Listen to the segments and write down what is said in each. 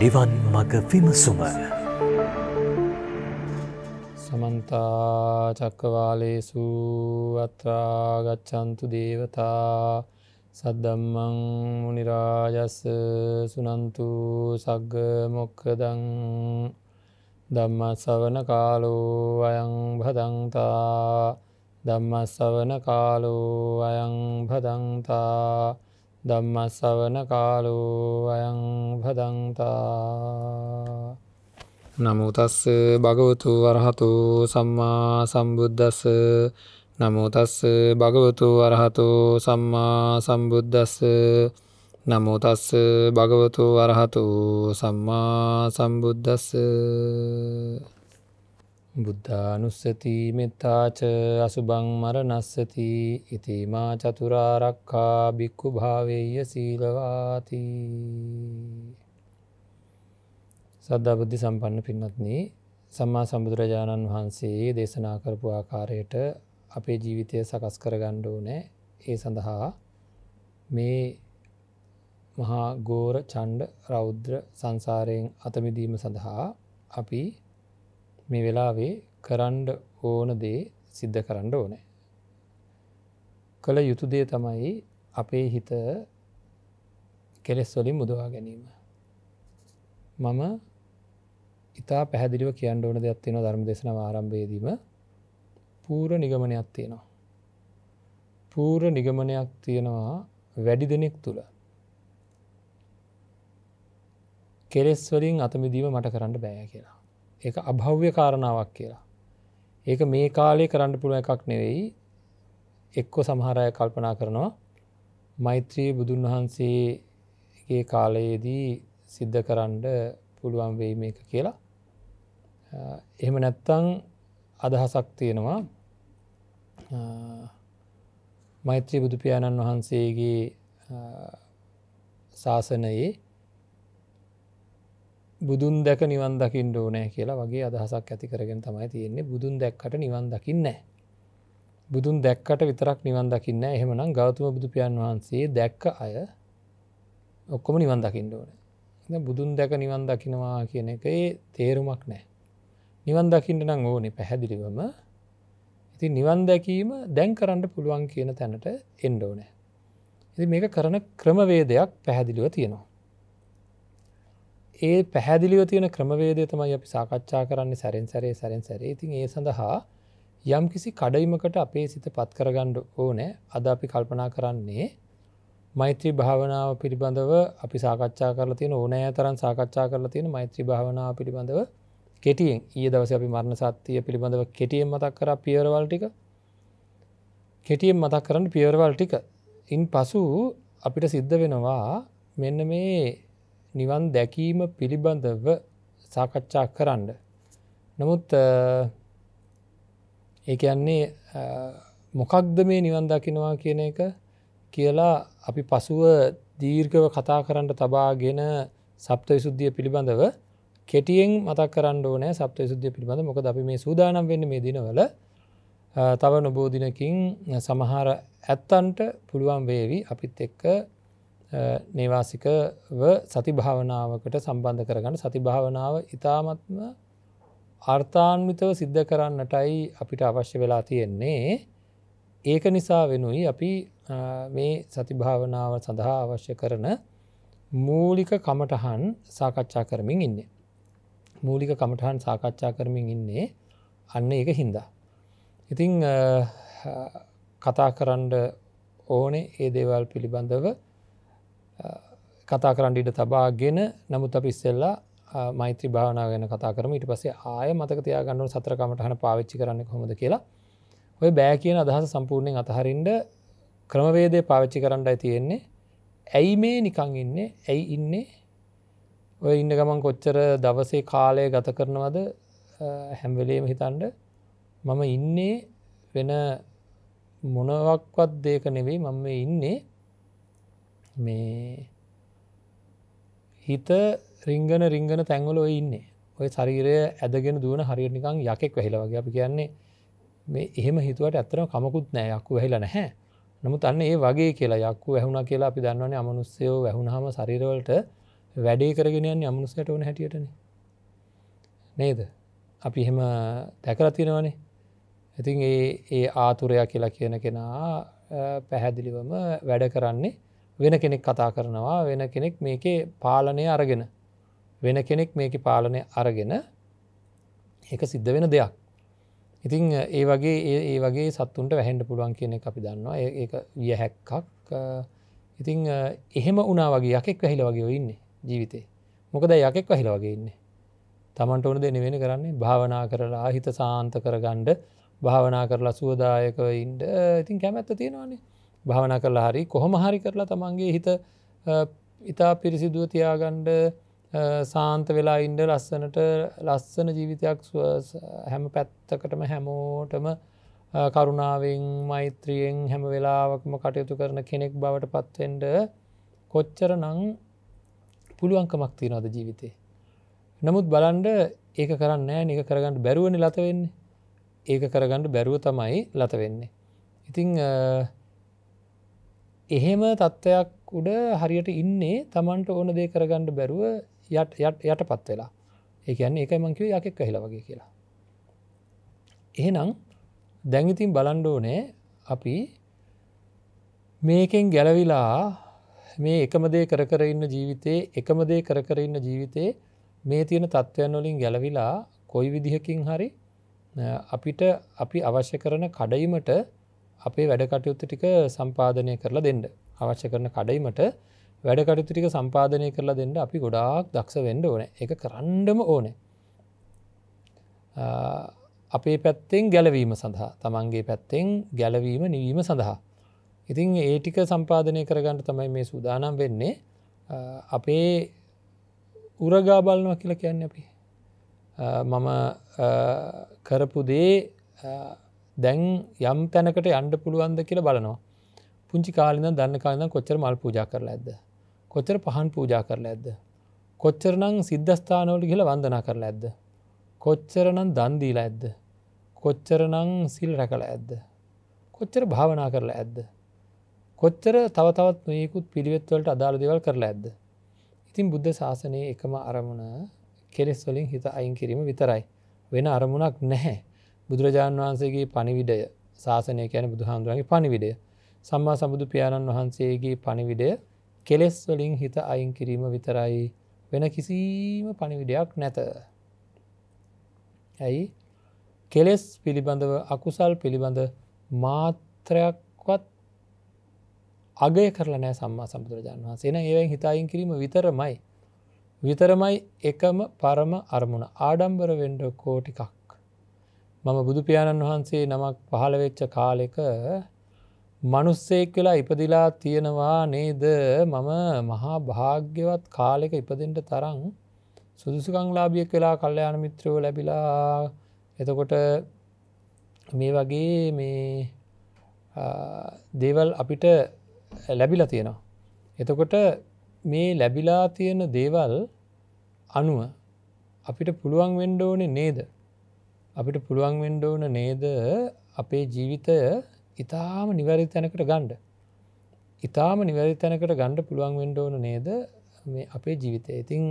නිවන් මග විමසුම සමන්තා චක්කවාලේසු අත්‍රාගච්ඡන්තු දේවතා සද්දම්මං මනිරාජස්ස සුනන්තු සග්ග මොක්කදං දම්ම සවන කාලෝ අයං භදන්තා දම්ම සවන කාලෝ අයං භදන්තා ධම්මස්සවන කාලෝ අයං පදන්තා නමුතස්ස භගවතු වරහතු සම්මා සම්බුද්ධස්ස නමුතස්ස භගවතු වරහතු සම්මා සම්බුද්ධස්ස නමුතස්ස භගවතු වරහතු සම්මා සම්බුද්ධස්ස බුද්ධානුස්සති මෙත්තාච අසුභං මරණස්සති ඉතිමා චතුරාරක්කා බික්කු භාවෙය සීලවාති සද්ධබුද්ධි සම්පන්න පින්නත්න සම්මා සම්බුදුරජාණන් වහන්සේ දේශනා කරපු ආකාරයට අපේ ජීවිතය සකස් කරගණ්ඩෝ නෑ ඒ සඳහා මේ මහා ගෝර චණ්ඩ රෞද්‍ර සංසාරයෙන් අතමිදීම සඳහා අපි මේ වෙලාවේ කරන්ඩ ඕන දේ සිද්ධ කරන්න ඕනෑ. කළ යුතුදේ තමයි අපේ හිත කෙලෙස්වලින් මුදවා ගැනීම. මම ඉතා පැහැදිලිව කියන්න ඕන දෙයක් තියෙන ධර්ම දෙසන ආරම්භයේදීම පූර නිගමනයක් තියෙනවා. පූර නිගමනයක් තියෙනවා වැඩි දෙනෙක් තුළ. කෙලෙස්වලින් අතමිදීම මට කරන්න බෑ කියලා. එක අභව්‍ය කාරණාවක් කියලා. ඒක මේ කාලේ කරන්න පුළුව එකක් නෙවෙයි එක්කෝ සමහරය කල්පනා කරනවා මෛත්‍රී බුදුන් වහන්සේගේ කාලයේදී සිද්ධ කරන්න පුළුවන් වෙයි මේක කියලා. එහෙම නැත්තං අදහසක් තියෙනවා මෛත්‍රී බුදුපාණන් වහන්සේගේ ශාසනයේ බුදුන් දැක නිවන් දකිින් ඕනෑ කියලා වගේ අදහසක් ඇති කරගෙන තමයි තියෙන්නේ බුදුන් දැක්කට නිවන් දකින්න බුදුන් දැක්කට විතරක් නිවන් දකින්න එහෙමනම් ගෞතම බුදුපියන් වහන්සේ දැක්ක අය ඔක්කොම නිවන් දකිින් ඕන බුදුන් දැක නිවන් දකිනවා කියන එක තේරුමක් නෑ නිවන් දකිට නම් ඕනේ පැහැදිලිවම ඉති නිවන් දැකීම දැන් කරන්න පුළුවන් කියන තැනට එන්ඩෝනෑ ඉති මේක කරන ක්‍රමවේදයක් පැහැදිලිව තියෙනවා ඒ පැහැදිලිව තියෙන ක්‍රමවේදය තමයි අපි සාකච්ඡා කරන්නේ සැරෙන් සැරේ සැරෙන් සැරේ ඉතින් ඒ සඳහා යම් කිසි කඩයිමකට අපේ සිත පත් කරගණ්ඩ ඕනෑ අද අපි කල්පනා කරන්නේ මෛත්‍රී භාවනාව පිළිබඳව අපි සාකච්ඡා කරලා තියෙන ඕනෑ තරන් සාකච්ඡා කරලා තියෙන මෛත්‍රී භාවනාව පිළිබඳව කෙටියෙන් ඒ දවස අපි මරණ සත්‍යය පිළිබඳව කෙටියෙන් මතක් කර පියරවල් ටික කෙටියෙන් මතක් කරන්න පියරවල් ටික ඉන් පසු අපිට සිද්ධ වෙනවා මෙන්න මේ නිවන් දැකීම පිළිබඳව සාකච්ඡා කරන්න. නමුත් ඒයන්නේ මොකක්ද මේ නිවන් දකිනවා කියන එක කියලා අපි පසුව දීර්ඝව කතා කරන්න තබාගෙන සප්ත විසුද්ධිය පිළිබඳව කෙටියෙන් මතක් කරන්න ඕනෑ සප්ත විසුද්ධිය පිළිබඳ මොක අපි මේ සූදානම් වෙන්න මේ දිනවල තව නොබෝධිනකින් සමහර ඇත්තන්ට පුළුවන් වේවි අපිත් එක්ක නේවාසිකව සති භාවනාවකට සම්බන්ධ කරගන්න සති භාවනාව ඉතාමත්ම අර්ථාන්විතව සිද්ධ කරන්නටයි අපිට අවශ්‍ය වෙලා තියෙන්නේ ඒක නිසා වෙනුයි අපි මේ සතිභාවනාව සඳහා අවශ්‍ය කරන මූලික කමටහන් සාකච්ඡා කරමින් ඉන්නේ. මූලික කමටහන් සාකච්ඡා කරමින් ඉන්නේ අන්න ඒක හින්දා. ඉතිං කතා කරන්න ඕනේ ඒ දේවල් පිළිබඳව කතා කරන්න ඉට තබාගෙන නමුත් අපි ඉස්සෙල්ලා මෛත්‍රී භාවනා ගැන කතා කරම ඉට පසේ ආය මතක තියාගන්නු සතරකමට හන පාවිච්චි කරන්න කොමද කියලා ඔය බෑ කියන අදහස සම්පූර්ණයෙන් අතහරින්ට ක්‍රමවේදය පාවිච්චි කරන්නයි තියෙන්නේ ඇයි මේ නිකං ඉන්නේ ඇයි ඉන්නේ ඔය ඉන්න ගමන් කොච්චර දවසේ කාලය ගත කරනවද හැම්වලේම හිතන්ඩ මම ඉන්නේ වෙන මොනවක්වත් දෙක නෙවෙයි මම ඉන්නේ මේ හිත රිංගන රිංගන තැංවල ඔය ඉන්නේ ඔය ශරීරය ඇදගෙන දුවන හරිනිකං යකෙක් වැහිලවගේ අපි කියන්නේ මේ එහෙම හිතුවට ඇත්තරම කමකුත් නෑ යක්කු වැහිල නැහැ නමුත් අන්න ඒ වගේ කියලා යක්කු වැහුණ කියලා අපි දන්නවන්නේ අමනුස්සයෝ වැහුණහම ශරීරවලට වැඩේ කරගෙනයන් අමනුස්සයට ඕන හැටියටන නේද අපි එහෙම දැකර තියෙනවනේ ඉතින් ඒ ආතුරයක් කියලා කියන කෙනා පැහැදිලිවම වැඩ කරන්නේ වෙන කෙනෙක් කතා කරනවා වෙන කෙනෙක් මේකේ පාලනය අරගෙන වෙන කෙනෙක් මේක පාලනය අරගෙන ඒක සිද්ධ වෙන දෙයක් ඉතිං ඒ වගේ ඒ වගේ සත්තුන්ට වැහෙන්ට පුළුවන් කියන එක අපි දන්නවා ඒ විය හැක්කක් ඉතිං එහෙම උනා වගේ යකෙක් වැහිල වගේ ඉන්න ජීවිතේ මොකද යකෙක් වහිල වගේ ඉන්නේ තමන්ට ඕන දෙන වෙන කරන්නේ භාවනා කරලා හිත සාන්ත කරගණ්ඩ භාවනා කරලා සුවදායක ඉන්ඩ ඉතින් කැමැත්ත තියෙනවානේ භාවනා කරලා හරි කොහොම හරි කරලා තමන්ගේ හිත ඉතා පිරිසිදුව තියාගණ්ඩ සාන්ත වෙලා ඉන්ඩ ලස්සනට ලස්සන ජීවිතයක් හැම පැත්තකටම හැමෝටම කරුණාවෙන් මෛත්‍රියෙන් හැම වෙලාවක්ම කටයුතු කරන කෙනෙක් බවට පත්වෙන්ඩ කොච්චර නං පුළුවන්කමක් තියනොද ජීවිතේ. නමුත් බලන්ඩ ඒක කරන්න නික කරගන්නට බැරුවනි ලතවෙන්නේ ඒක කරගන්නට බැරුව තමයි ලතවෙන්නේ. ඉතිං එහෙම තත්ත්වයක් උඩ හරියට ඉන්නේ තමන්ට ඕන දේ කරගණ්ඩ බැරුව යට පත් වෙලා ඒකන් එක මංකිව යකෙක් කහිලා වගේ කියලා. එහෙනම් දැංගිතින් බලන්ඩෝනේ අපි මේකෙන් ගැලවිලා මේ එකමදේ කරකර ඉන්න ජීවිතයේ එකමදේ කරකර ඉන්න ජීවිතයේ මේ තියෙන තත්ත්වයන් වලින් ගැලවිලා කොයි විදිහකින් හරි අපිට අපි අවශ්‍ය කරන කඩයිමට අපේ වැඩකටයුත්ත ටික සම්පාධනය කරලා දෙන්න අවශ්‍ය කරන කඩයිමට වැඩකටයුතු ටික සම්පාධනය කරලා දෙන්න අපි ගොඩාක් දක්ෂ වෙන්ඩ ඕන එක කරන්්ඩම ඕනේ අපේ පැත්තෙන් ගැලවීම සඳහා තමන්ගේ පැත්තෙන් ගැලවීම නිවීම සඳහා ඉතින් ඒටික සම්පාධනය කරගන්නට තමයි මේ සූදානම් වෙන්නේ අපේ උරගා බලනවා කියලා කියන්න අපි මම කරපු දේ දැන් යම් තැනකට අන්ඩ පුළුවන්ද කියලා බලනවා. පුංචි කාලන දන්න කාලන කොච්චර මල් පූජා කරලා ඇද. කොච්චර පහන් පූජා කරලා ඇද. කොච්චරනං සිද්ධස්ථානෝලි කියල වන්දනා කරලා ඇද. කොච්චරනං දන්දීලා ඇද්ද. කොච්චරනං සිල් රැකළ ඇද්ද. කොච්චර භාවනා කරලා ඇද්ද. කොච්චර තවතවත් මේකුත් පිළිවෙත්වලට අදාළ දෙවල් කරලා ඇද්ද. ඉතින් බුද්ධ ශාසනය එකම අරමුණ කෙලෙස්වලින් හිත අයින් කිරීම විතරයි. වෙන අරමුණක් නැහැ. බුදුරජාණන් වහන්සේගේ පණිවිඩය ශාසනය යන බුදුහාන්දුරන්ගේ පණිවිඩය සම්මා සබුදු පියාණන් වහන්සේගේ පණිවිඩය කෙලෙස් වලින් හිත අයින් කිරීම විතරයි වෙන කිසිීම පණිවිඩයක් නැත. ඇයි කෙලෙස් පිළිබඳව අකුසල් පිළිබඳ මාත්‍රයක්වත් අගය කරලනෑ සම්මා සබුදුරජාන් වහන්සේ එන ඒවයි හිතායින් කිරීම විතරමයි විතරමයි එකම පරම අරමුණ ආඩම්බර වෙන්ඩ කෝටිකක් මම බුදුපාණන් වහන්සේ නමක් පහළවෙච්ච කාලෙක මනුස්සෙක් වෙලා ඉපදිලා තියෙනවා නේද මම මහා භාග්‍යවත් කාලෙක ඉපදෙන්ට තරං සුදුසුකංලාභියක් වෙලා කල්්‍යයාන මිත්‍රයෝ ලැබිලා එතකොට මේ වගේ මේ දේවල් අපිට ලැබිලා තියෙනවා. එතකොට මේ ලැබිලා තියෙන දේවල් අනුව අපිට පුළුවන් වෙන්ඩෝනෙ නේද අපිට පුළුවන් වෙන්ඩෝන නේද අපේ ජීවිතය ඉතාම නිවැරි තැනකට ගණ්ඩ. ඉතාම නිවැරි තැනකට ගණ්ඩ පුළුවන් වෙන්ඩෝන නේද මේ අපේ ජීවිතය ඉතිං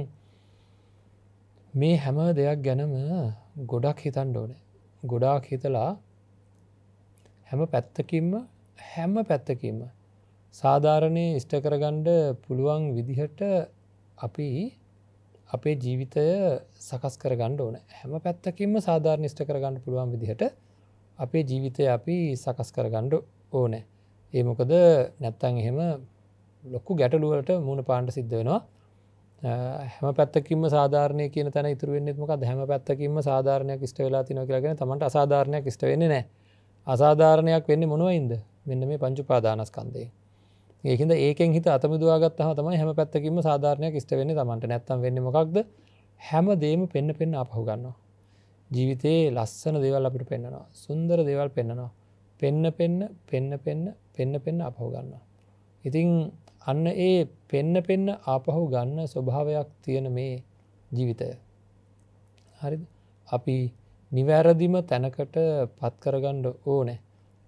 මේ හැම දෙයක් ගැනම ගොඩක් හිතන් ඕන ගොඩාක් හිතලා හැම පැත්තකින්ම හැම පැත්තකින්ම සාධාරණය ඉෂ්ට කරගණ්ඩ පුළුවන් විදිහට අපි අපේ ජීවිතය සකස් කර ගණ්ඩ ඕන හැම පැත්තකින්ම සාධාර්නිෂ්ට කරගන්න පුළුවන් විදිහට අපේ ජීවිතය අපි සකස් කර ගණ්ඩ ඕනෑ ඒ මොකද නැත්තන් එහෙම ලොක්කු ගැටලුවලට මුණ පාණ්ඩ සිද්ධ වෙනවා හැම පැත්තකින්ම සාධාරණය කියන තැන ඉතුරුවෙන්නෙත්මක හැම පැත්තකින්ම සාධාරණයක් ස්ට වෙලා තින කියලගෙන තමට අසාධාරණයක් ස්ට වෙන්නේ නෑ අසාධාරණයක් වෙන්න මොනුවයින්ද මෙන්න මේ පංචුපාදානස්කන්දේ ඒකද ඒකෙන් හිත අතමුදවාගත්තහ තමයි හැම පැත්තකින්ම සාධාරණයක් ස්ට වෙන්න තමන්ට නැත්තම් වෙන්නමකක්ද හැම දේම පෙන්න්න පෙන්න්න අපහු ගන්නවා. ජීවිතයේ ලස්සන දේවල් අපිට පෙන්න්නනවා. සුන්දර දේවල් පෙන්න්නනවා. පෙන්න පෙන්න පෙන්න පෙන්න පෙන්න පෙන්න අපහු ගන්නවා. ඉතිං අන්න ඒ පෙන්න පෙන්න ආපහු ගන්න ස්වභාවයක් තියෙන මේ ජීවිතය. හරි අපි නිවැරදිම තැනකට පත්කරගණ්ඩ ඕනෑ.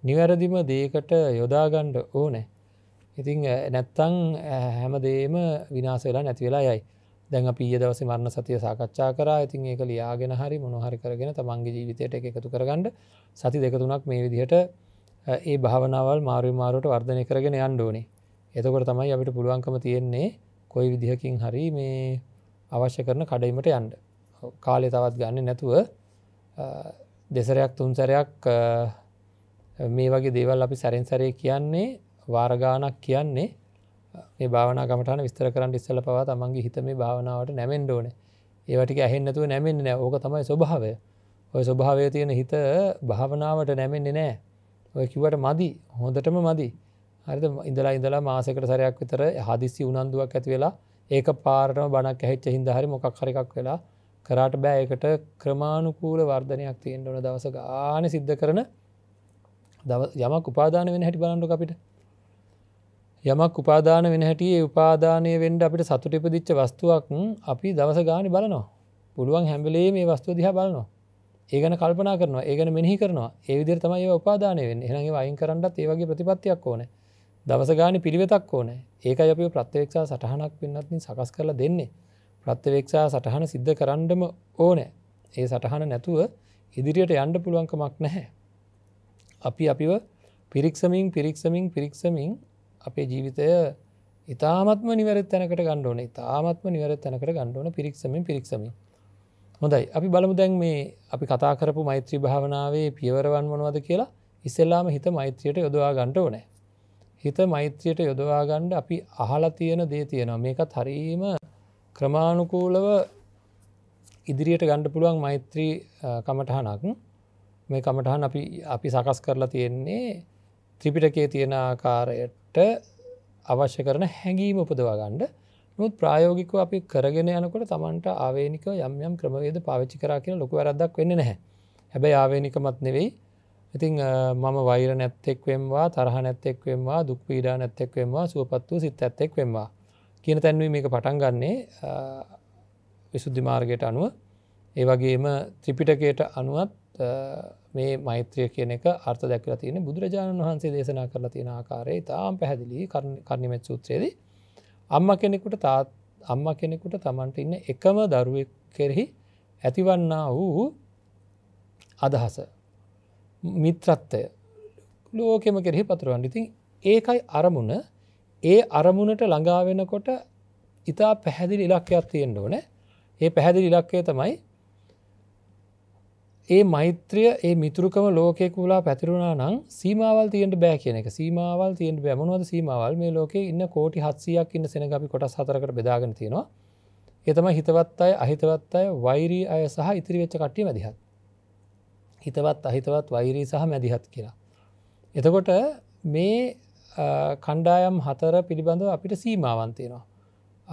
නිවැරදිම දේකට යොදාගණ්ඩ ඕනෑ. ඉතිං නැත්තං හැමදේම විනාසවෙලා නැතිවෙලා යයි දැන් පිය දවස මරණ සතිය සාකච්ඡා කරා ඉතින් ඒක ලියාගෙන හරි මොනහරි කරගෙන තමන්ගේ ජීවිතයට එකතු කරගන්නඩ සති දෙකතුනක් මේ විදිහට ඒ භාවනාවල් මාරු මාරුට වර්ධනය කරගෙන අන්්ඩෝනේ එතකොට තමයි අපිට පුළුවන්කම තියෙන්නේ කොයි විදිහකින් හරි මේ අවශ්‍ය කරන කඩීමට යන්ඩ කාලෙ තවත් ගන්න නැතුව දෙසරයක් තුන්සරයක් මේ වගේ දේවල් අපි සැරෙන්සරය කියන්නේ වාරගානක් කියන්නේ ඒ භාවන ගමටන විස්තර කරන්න ඉස්සල පවා තමන්ගේ හිත මේ භාවනාවට නැමෙන් ඕන ඒවටික ඇහෙන්නතුව නැමෙන් නෑ ඕක තමයි ස්වභාවය ඔය ස්වභාවය තියෙන හිත භාවනාවට නැමෙන්නේ නෑ ඔය කිවට මදි හොඳටම මදි හරිද ඉඳලා ඉඳලා මාසකට සරයක් විතර හදිසි උනන්දුවක් ඇති වෙලා ඒක පාරටම බණක් ඇහෙච්ච හින්ද හරි මොකක් හරිකක් වෙලා කරාට බෑ එකට ක්‍රමාණුකූල වර්ධනයක් තියෙන්ට ඕන දවස ගාන සිද්ධ කරන යමක් උපාදාන වෙන හැටි බලන්නු අපිට යමක් උපාදාන වෙන හැටියේ උපාදානය වෙන්ඩ අපිට සතුට ඉපදිච්ච වස්තුවක් අපි දවස ගානි බලනවා පුළුවන් හැම්බලේ මේ වස්තුව දිහා බලනවා ඒගන කල්පනා කරනවා ඒගන මෙහි කරනවා ඒවිදිර තමයි උපාදානය වෙන් එහගේ අයින් කරන්නත් ඒවගේ ප්‍රතිපත්තියක් ඕන දවස ගානි පිළිවෙතක් ඕන ඒක අපි ප්‍රත්්‍යවේක්ෂා සටහනක් පින්නත්ින් සකස් කරලා දෙන්නේ ප්‍රත්්‍යවේක්ෂා සටහන සිද්ධ කරන්නම ඕනෑ ඒ සටහන නැතුව ඉදිරියට යන්ඩ පුළුවන්කමක් නැහැ අපි අපිව පිරික්සමින් පිරික්සමින් පිරික්සමින් අපේ ජීවිතය ඉතාමත්ම නිවැරත් තැනකට ගණ්ඩෝන ඉතාමත්ම නිවැරත් තැනකට ගණ්ඩෝන පිරික්සමින් පිරික්සම හොඳයි අපි බලමු දැන් මේ අපි කතා කරපු මෛත්‍රී භාවනාවේ පියවරවන් වනවද කියලා ඉස්සෙල්ලාම හිත මෛත්‍රයට යොදවා ගණ්ඩ ඕනෑ හිත මෛත්‍රයට යොදවා ගණ්ඩ අපි අහලා තියෙන දේ තියෙනවා මේකත් හරීම ක්‍රමාණුකූලව ඉදිරියට ගණ්ඩ පුළුවන් මෛත්‍රී කමටහනක් මේ කමටහන් අපි අපි සකස් කරලා තියෙන්නේ ත්‍රිපිටකේ තියෙන ආකාරයට අවශ්‍ය කරන හැඟීම උපදවාගණ්ඩ නොත් ප්‍රායෝගිකව අපි කරගෙන යනකොට තමන්ට ආවේනික යම් යම් ක්‍රමවේද පාවිච්චි කරා කියෙන ලොකු වැරදක් වෙන්න නැහැ හැබැයි ආවේනිකමත් නෙවෙයි ඉතිං මම වෛර නැත්තෙක්වෙම්වා තරහ නැත්තෙක්වෙම්වා දුක්පීඩා නැත්තෙක්වෙම්වා සුවපත් වූ සිත් ඇත්තෙක්වෙම්වා කියන තැන්වීම එක පටන් ගන්නේ විසුද්ධිමාර්ගයට අනුව ඒ වගේම ත්‍රිපිටකයට අනුවත් මේ මෛත්‍රය කියන එක අර්ථ දැකලා තියෙන බුදුරජාණන් වහන්සේ දේශනා කරලා තියෙන ආකාරය තාම් පැහැදිලි කරණිමැත් සූත්‍රයේද අම්ම කෙනෙකුට තාත් අම්ම කෙනෙකුට තමන්ට ඉන්න එකම දරුවෙක් කෙරෙහි ඇතිවන්නා වූ අදහස මිත්‍රත්වය ලෝකෙම කෙරෙහි පතුරුවන් ඉතින් ඒකයි අරමුණ ඒ අරමුණට ළඟාවෙනකොට ඉතා පැහැදිලි ඉලක්කයක් තියෙන්ට ඕන ඒ පැහැදිලි ඉලක්කය තමයි ඒ මෛත්‍රිය ඒ මිතුරුකම ලෝකෙක මුලා පැතිරුණා නම් සීමාවල් තියෙන්ට බෑ කියන එක සීමාවල් තියෙන්ට බැමනවද සීමාවල් මේ ලෝක ඉන්න කෝටි හත්සියක් ඉන්න සෙන අපි කොටස් හතරකට බෙදාගෙන තියෙනවා එතම හිතවත් අය අහිතවත් අය වෛරී අය සහ ඉතිරි වෙච්ච කට්ටිය මැදිහත් හිතවත් අහිතවත් වෛරී සහ මැදිහත් කියලා එතකොට මේ කණ්ඩායම් හතර පිළිබඳව අපිට සීමාවන්තියනවා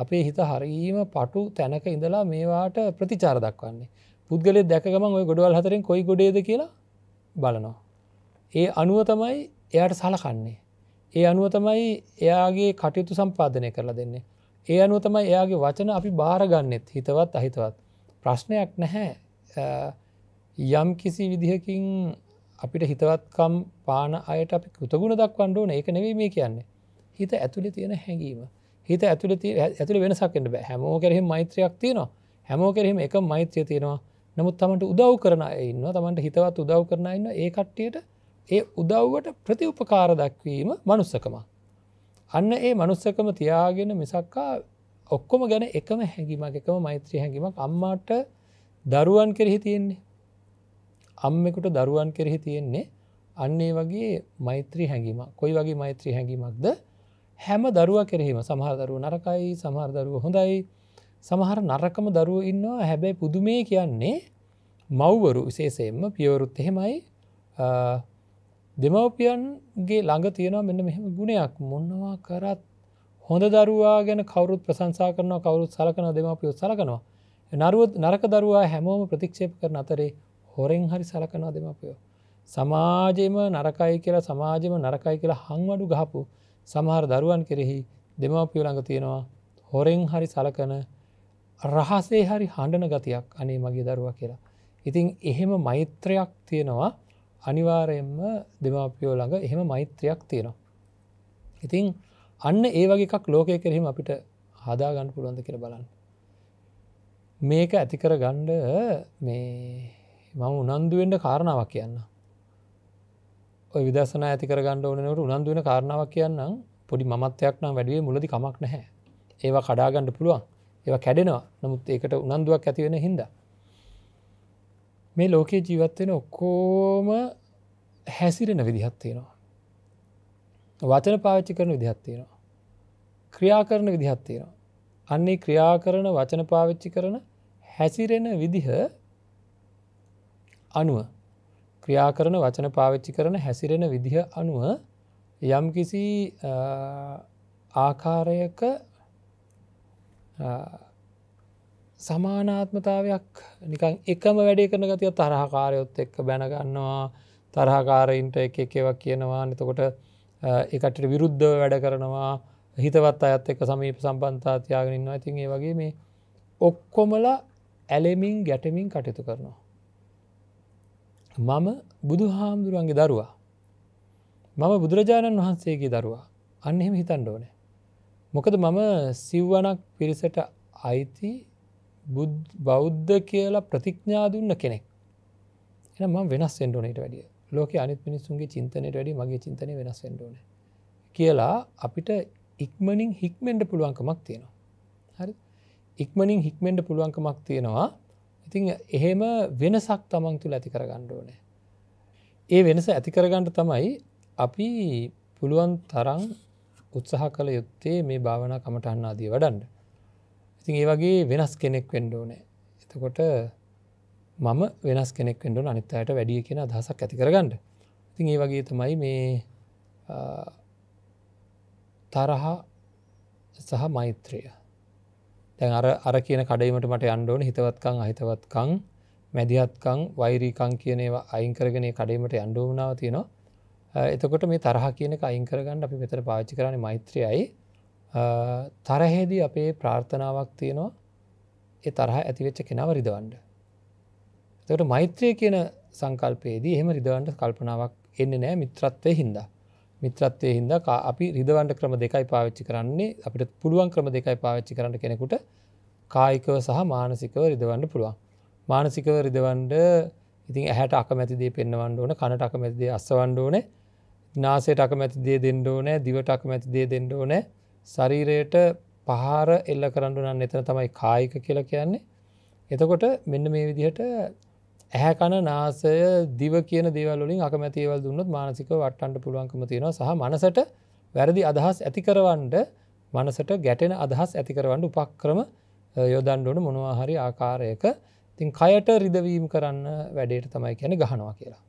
අපේ හිත හරීම පටු තැනක ඉඳලා මේවාට ප්‍රතිචාර දක්වන්නේ පුද්ගලය දැකගමන් ඔය ගොඩවල් හතරෙන් කොයි ගොඩේද කියලා බලනවා. ඒ අනුව තමයි එයට සලකන්නේ. ඒ අනුව තමයි එයාගේ කටයුතු සම්පාධනය කරලා දෙන්නේ. ඒ අනුව තමයි එයාගේ වචන අපි භාරගන්නෙත් හිතවත් අහිතවත්. ප්‍රශ්නයක් නැහැ යම් කිසි විදිහකින් අපිට හිතවත්කම් පාන අයට අපි කෘතගුණ දක්වන්න ඕන ඒක නෙවේ මේ කියන්නේ. හිත ඇතුළි තියෙන හැඟීම. හිත ඇතුළ ඇතුළ වෙනසක්කට බෑ හැමෝ කරෙහි මෛත්‍රයක් තියෙනවා හැමෝ කරෙහිම එක මෛත්‍රය තියෙනවා නමුත් තමට උදව් කරන ඉන්න තමන්ට හිතවත් උදව් කරන ඉන්න ඒ කට්ටියට ඒ උදව්වට ප්‍රතිඋපකාර දක්වීම මනුස්සකම. අන්න ඒ මනුස්සකම තියාගෙන මිසක්කා ඔක්කොම ගැන එකම හැඟීමක් එකම මෛත්‍රී හැඟීමක් අම්මාට දරුවන් කෙරෙහි තියෙන්නේ. අම්මෙකුට දරුවන් කෙරෙහි තියෙන්නේ අන්නේ වගේ මෛත්‍රී හැඟීම කොයි වගේ මෛත්‍රී හැඟීමක්ද හැම දරුව කෙරෙහිම සමහදරුව නරකයි සමහරදරුව හොඳයි සමහර නරකම දරුව ඉන්නවා හැබැයි පුදුමේ කියන්නේ මව්වරු විශේෂයෙන්ම පියවරුත් එහෙමයි දෙමවපියන්ගේ ළඟ තියෙනවා මෙන්න මෙහෙම ගුණයක් මොන්නවා කරත් හොඳ දරුවා ගැන කවරුත් ප්‍රසංසා කරනවා කවරුත් සලකන දෙමපියොත් සලකනවා නරුවත් නරක දරුවා හැමෝම ප්‍රතික්ෂේප කරන අතරේ හොරෙන් හරි සලකනවා දෙමපියෝ. සමාජයම නරකයි කියලා සමාජම නරකයි කියලා හංවඩු ගහපු සමහර දරුවන් කෙරෙහි දෙමවපියෝ ළඟ තියෙනවා හොරෙන් හරි සලකන රහසේ හරි හඬන ගතියක් අනේ මගේ දරුවා කියලා. ඉතින් එහෙම මෛත්‍රයක් තියෙනවා අනිවාරයෙන්ම දෙමාපියෝ ළඟ එහෙම මෛත්‍රයක් තියෙනවා. ඉතින් අන්න ඒ වගේකක් ලෝකය කෙරෙහිම අපිට හදාගන්න පුළුවන්ද කියර බලන්න. මේක ඇතිකර ගණ්ඩ මේ මම උනන්දුවෙන්ට කාරණාවක් කියන්න. ඔය විදසන ඇතිකර ගණඩ ඕනනට උනන්දුවෙන කාරණාවක් කියන්න පොඩි මත්යක් නම් වැඩිය මුලදි කමක් නැහැ ඒවා කඩාගණ්ඩ පුළුවන් ඒවා කැඩෙනවා නමුත් ඒකට උනන්දුවක් ඇතිවෙන හින්ද මේ ලෝකයේ ජීවත්වෙන ඔක්කෝම හැසිරෙන විදිහත්තියෙනවා වචන පාවිච්චි කරන විදිහත්තියෙනවා ක්‍රියා කරන විදිහත්තියෙනවා අන්නේ ක්‍රියා කරන වචන පාවිච්චි කරන හැසිරෙන විදිහ අනුව ක්‍රියා කරන වචන පාවිච්චි කරන හැසිරෙන විදිහ අනුව යම් කිසි ආකාරයක සමානාත්මතාවයක් නිකන් එකම වැඩේ කරන ගතිය තරහකාරයොත් එක්ක බැනගන්නවා තරහකාරයින්ට එක එකව කියනවා නතකොට එකට විරුද්ධ වැඩ කරනවා හිතවත් අයත් එක්ක සමීප සම්පන්තා තියාගෙනන්නවා ඇතින් ඒ වගේ මේ ඔක්කොමල ඇලෙමින් ගැටමින් කටයුතු කරනවා. මම බුදු හාමුදුරුවන්ගේ දරුවා. මම බුදුරජාණන් වහන්සේගේ දරුවා අන්න එහෙම හිතන් ඕනෑ. මොකද මම සිව්වනක් පිරිසට අයිති බෞද්ධ කියලා ප්‍රතිඥා දුන්න කෙනෙක් එ ම වෙනස් ෙන්ඩෝනට වැඩිය ලෝක අනිත් මිනිසුන්ගේ චින්තනයට වැඩි මගේ චිතනය වෙනස් ෙන්ඩෝන කියලා අපිට ඉක්මනින් හික්මෙන්ඩ පුළුවන්කමක් තියෙනවා හරි ඉක්මනින් හික්මෙන්ඩ පුළුවන්කමක් තියෙනවා ඉතිං එහෙම වෙනසක් තමන් තුළ ඇති කරගණ්ඩ ඕනෑ ඒ වෙනස ඇතිකරගන්නට තමයි අපි පුළුවන් තරන් උත්සාහ කළ යුත්තේ මේ භාවනා කමටහන්න ආදී වඩන්ඩ. ඉතින් ඒ වගේ වෙනස් කෙනෙක් වෙන්ඩෝනෑ. එතකොට මම වෙනස් කෙනෙක් වෙන්ඩුන අනිත් අයට වැඩිය කියෙන අදහසක් ඇති කරගන්නඩ. ඉතින් ඒ වගේ තමයි මේ තරහා සහ මෛත්‍රිය තැන් අර අර කියන කඩීමට මට අන්ඩෝන හිතවත්කං අහිතවත්කං මැදිහත්කං වෛරීකං කියනේවා අයිංකරගෙන කඩීමට අන්ඩෝමනාව තියෙනවා එතකොට මේ තරහ කියනක අයින් කරගන්න අපි මෙතර පාච්චි කරන මෛත්‍රයයි තරහේදී අපේ ප්‍රාර්ථනාවක් තියෙනවා ඒ තරහ ඇතිවෙච්ච කෙනව රිදවන්ඩ. එතට මෛත්‍රය කියන සංකල්පයේදී එහෙම රිදවන්ට කල්පනාවක් එන්න නෑ මිත්‍රත්වය හින්දා. මිත්‍රත්වය හින්ද අපි රිදවන්ඩ ක්‍රම දෙකයි පාවිච්චි කරන්නේ අපිට පුළුවන් ක්‍රම දෙකයි පාවිච්චි කරන්න කෙනෙකුට කායිකව සහ මානසිකව රිදවන්න පුළුවන්. මානසිකව රිදවන්ඩ ඉතින් ඇහැට අකමැතිදේ පෙන්වන්න ඕන කනට අකමැතිදේ අස්සවන්ඩ ඕනේ නාසයට අකමැති දේ දෙන්න ඕනෑ දිවට අකමැති දේ දෙන්න ඕනෑ ශරීරයට පහාර එල්ල කරන්නු නම් එතන තමයි කායික කියලා කියන්නේ එතකොට මෙන්න මේ විදිහට ඇහැකණ නාසය දිව කියන දේවලින් අකමැතිවල් දුන්නත් මානසික වට්ටන්ට පුළුවන්කම තියෙනවා සහ මනසට වැරදි අදහස් ඇතිකරවන්ඩ මනසට ගැටෙන අදහස් ඇතිකරවන්න උපක්‍රම යොදන්ඩුවන මොනවාහරි ආකාරයක තින් කයට රිදවීම් කරන්න වැඩේට තමයි කියැන ගහනවා කියලා.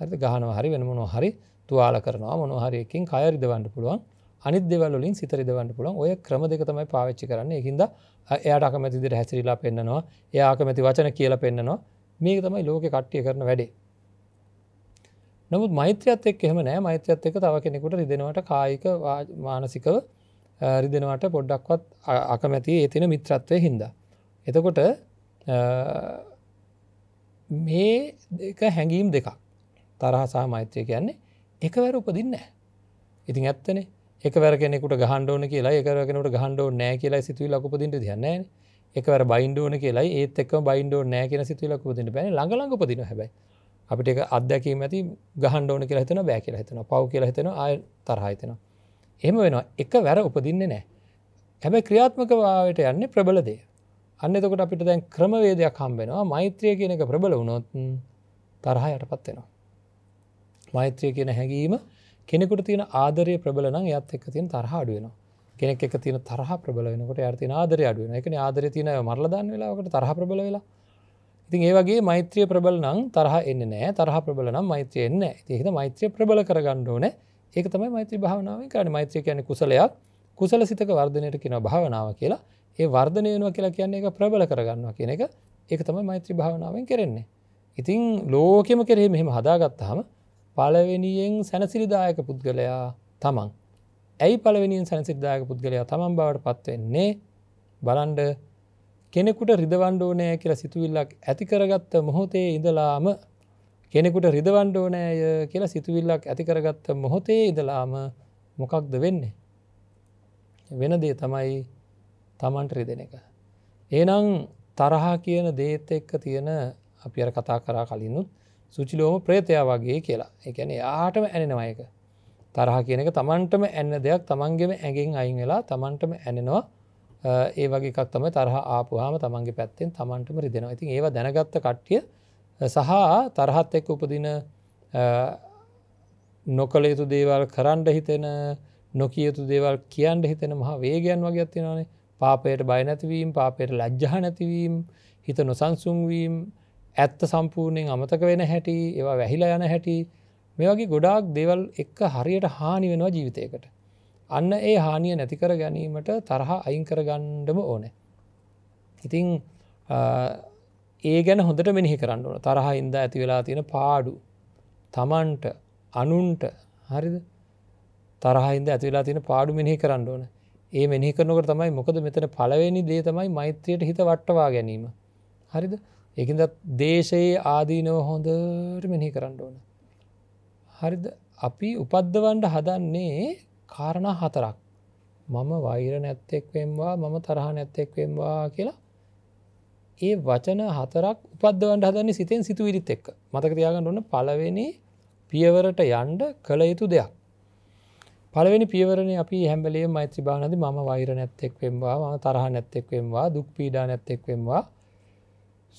ඇ ගහනවා හරි වෙනමනො හරි තුවාල කරනවා මොනහරයකින් කයරිදවන්න පුළුවන් අනි දෙවලින් සිතරිදවන්න පුළුවන් ඔය ක්‍රම දෙක තමයි පාවිච්චි කරන්න එකහිද එයාට අකමැතිදිට හැසිරිලා පෙන්න්නනවා එයාකමැති වචන කියලා පෙන්න්නනවා මේක තමයි ලෝක කට්ටිය කරන වැඩේ. නමුත් මෛත්‍රයත් එක් එහම නෑ මෛත්‍රයත් එක තව කෙනෙකුට රිදෙනවට කායික මානසිකව රිදෙනවට පොඩ්ඩක්වත් අකමැති ඒතින මිත්‍රත්වය හින්ද. එතකොට මේ දෙක හැඟීම් දෙකක් තරහසා මෛත්‍රය කියන්නේ එකවැර උපදින්න. ඉතින් ඇත්තන එකවර කෙනෙකුට ගහන්ඩෝන කියලා එකරෙනට ගහන්ඩෝ නෑ කියලා සිතුවි ලකුපදිට තියන්න එකවර බයින්ඩෝන කියලා ඒත් එක් බයින්ඩෝ නෑ කියෙන සිතුව ලකුපදිට පැන ළඟලඟ පදින හැබයි අපිට එක අධ්‍යැකීම ඇති ගහන්ඩෝන කියලා හිතන බෑ කියලා හිතන පව් කියලා හිතන අය තරහිතන. එහම වෙනවා එක වැර උපදින්නේ නෑ. හැබැ ක්‍රියාත්මකවාවට යන්නේ ප්‍රබලදේ. අන්න එතකොට අපිට දැන් ක්‍රමවේදයක් හම්බෙනවා මෛත්‍රිය කියන එක ප්‍රබල වුණොත් තරහා යටපත් වෙනවා. මෛත්‍රය කියන හැඟීම කෙනෙකුට තියෙන ආදරය ප්‍රබලන යත් එක් තියන තරහ අඩුවෙන කෙනෙක් එක තින තරහ ප්‍රබලවෙනකොට ඇති ආදරය අඩුවෙන එක ආදර තියන මරලදන්න වෙලාකට තරහ ප්‍රබල වෙලා ඉතින් ඒ වගේ මෛත්‍රිය ප්‍රබල නම් තරහ එන්න නෑ තරහ ප්‍රබල නම් මෛත්‍රය එන්න තිහිද මෛත්‍රය ප්‍රබල කරගණ්ඩෝන ඒක තමයි මෛත්‍රී භාවනාව කරන මෛත්‍රය කියන කුසලයක් කුසල සිතක වර්ධනයට කියන භාවනාව කියලා ඒ වර්ධනය වෙනවා කියලා කියන්නේ එක ප්‍රබල කරගන්නවා කියන එක ඒක තමයි මෛත්‍රී භාවනාවෙන් කරෙන්නේ ඉතිං ලෝකෙම කරේ මෙහෙම හදාගත්තාම පලවෙනියෙන් සැනසිරිදායක පුද්ගලයා තමන් ඇයි පලවෙනිින් සැනසිරිදායක පුද්ගලයා තමන් බවට පත්වවෙන්නේ බලන්ඩ කෙනෙකුට රිදවණ්ඩෝනය කියර සිතුවිල්ලක් ඇතිකරගත්ත මොහොතේ ඉඳලාම කෙනෙකුට රිදවණ්ඩෝනෑය කියලා සිතුවිල්ලක් ඇතිකරගත්ත මොහොතේ ඉඳලාම මොකක්ද වෙන්නේ. වෙන දේ තමයි තමන්ට රිදෙන එක. ඒනං තරහා කියන දේත් එක්ක තියෙන අපි අර කතා කරා කලින්නුත් සුචිලෝම ප්‍රේතයා වගේ කියලා එකන ආටම ඇනෙනවායක තරහ කියනක තමන්ටම ඇන්න දෙයක් තමන්ගෙම ඇගෙන් අයින් වෙලා තමන්ටම ඇනෙනවා ඒ වගේ එකක් තම තරහ ආපුහම තමන්ගේ පැත්තෙන් තමන්ටම රිදෙනවා ඉතින් ඒවා දැනගත්ත කට්ටිය සහ තරහත් එක්ක උපදින නොකළ යුතු දේවල් කරන්ඩ හිතෙන නොකියතු දේවල් කියන්ට හිතෙන මහා වේගයන් වගේ ඇතිනවානේ පාපයට බයනැතිවීම පාපයට ලජ්ජහ නැතිවීම හිත නොසන්සුන්වීම ඇත්ත සම්පූර්ණයෙන් අමතක වෙන හැටි ඒවා වැහිලා යන හැටි මේ වගේ ගොඩාක් දෙවල් එක්ක හරියට හානි වෙනවා ජීවිතයකට අන්න ඒ හානිය නැතිකර ගැනීමට තරහ අයිංකර ගණ්ඩම ඕනෑ ඉතිං ඒ ගැන හොඳට මෙිහි කරන්න ඕන තරහ ඉද ඇති වෙලා තියෙන පාඩු තමන්ට අනුන්ට හරිද තරහින්ද ඇතිවෙලා තියෙන පාඩු මෙිහි කරන්න ඕන ඒ මෙිහිකරනකට තමයි මොකද මෙතන පලවෙනි දේ තමයි මෛත්‍රයට හිත වට්ටවා ගැනීම හරිද එකද දේශයේ ආදීනව හොඳට මෙහි කරන්න ඕන. හරිද අපි උපද්දවන්ඩ හදන්නේ කාරණ හතරක් මම වෛර නැත්තෙක්වෙන්වා මම තරහ නැත්තෙක්වෙන්වා කියලා ඒ වචන හතරක් උපද්දවන්ට හදන්නේ සිතෙන් සිතු විරිත් එක්ක මතක තියාගන්න ඕන පලවෙනි පියවරට යන්ඩ කළ යුතු දෙයක් පලවෙනි පියවරණ අපි හැමලේ මෛත්‍රී භානද ම වෛර නැත්තෙක්වෙන්වා ම තරහ නැත්තෙක්වෙන්වා දුක් පීඩා නැත්තෙක්වෙන්වා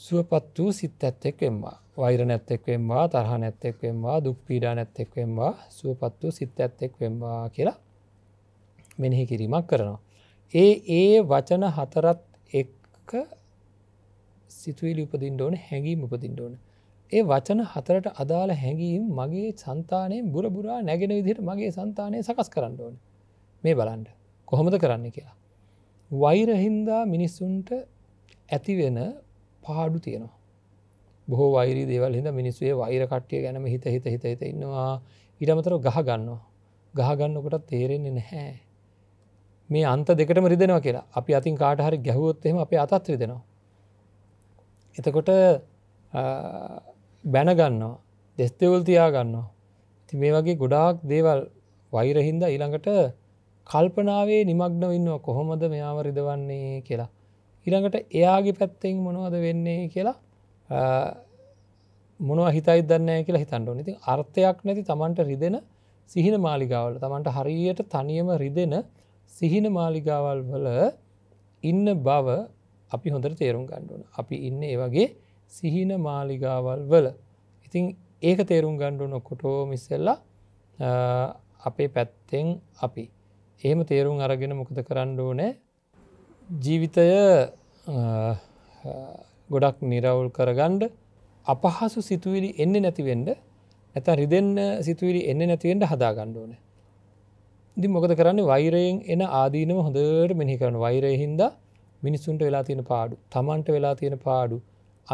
සුවපත් වූ සිත් ඇත්තෙක් වෙම්වා වෛර නැත්තෙක් වෙම්වා තරහ නැත්තෙක් වෙම්වා දුක් පීඩා නැත්තෙක් වෙම්වා සුවපත් වූ සිත් ඇත්තෙක් වෙම්වා කියලා මෙනෙහි කිරීමක් කරනවා. ඒ ඒ වචන හතරත් එක්ක සිතුවිලි උපදින් ඕන හැඟීම් උපදින් ඕන. ඒ වචන හතරට අදාළ හැඟීම් මගේ සන්තානයෙන් බුරබුරා නැගෙන විදිහට මගේ සන්තානය සකස් කරන්න ඕන මේ බලන්ඩ කොහොමද කරන්න කියලා. වෛරහින්දා මිනිස්සුන්ට ඇතිවෙන පාඩු තියෙනවා බොහෝ වෛරි දේවල් හිද මිනිස්සේ වෛර කට්ටිය ගැනම හිත හිත හිත හිත ඉන්නවා ඉඩමතර ගහ ගන්නවා ගහගන්නකොටත් තේරෙන්නේ නැහැ මේ අන්ත දෙකටම රිදෙනවා කියලා අපි අතින් කාටහරි ගැහුවොත් එහෙම අප අතත් රිදෙනවා එතකොට බැනගන්නවා දෙස්තවල් තියාගන්නවා ති මේ වගේ ගොඩාක් දේවල් වෛරහින්ද ඊළඟට කල්පනාවේ නිමක්නව ඉන්නවා කොහොමද මෙයාම රිදවන්නේ කියලා ඉළඟට එයාගේ පැත්තෙන් මොනවද වෙන්නේ කියලා මොනව හිතයි දන්න කියලා හිතන්ඩ නති අර්ථයක් නැති තමන්ට රිදෙන සිහින මාලිගාවල තමන්ට හරියට තනියම රිදෙන සිහින මාලිගාවල් වල ඉන්න බව අපි හොඳට තේරුම් ගණ්ඩුවන අපි ඉන්න ඒ වගේ සිහින මාලිගාවල් වල ඉතිං ඒක තේරුම් ගණ්ඩු නොකොටෝ මිස්සෙල්ලා අපේ පැත්තෙන් අපි එහෙම තේරුම් අරගෙන මොකද කරන්න ඕනෑ ජීවිතය ගොඩක් නිරවුල් කරගණ්ඩ අපහසු සිතුවිලි එන්න නැතිවෙන්ඩ ඇත රිදන්න සිතුවිලි එන්න නැතිවෙන්ට හදා ගණ්ඩෝන දි මොකද කරන්න වෛරයෙන් එන ආදීනම හොඳට මෙහි කරන වෛරය හින්ද මිනිස්සුන්ට වෙලා තියෙන පාඩු තමන්ට වෙලා තියෙන පාඩු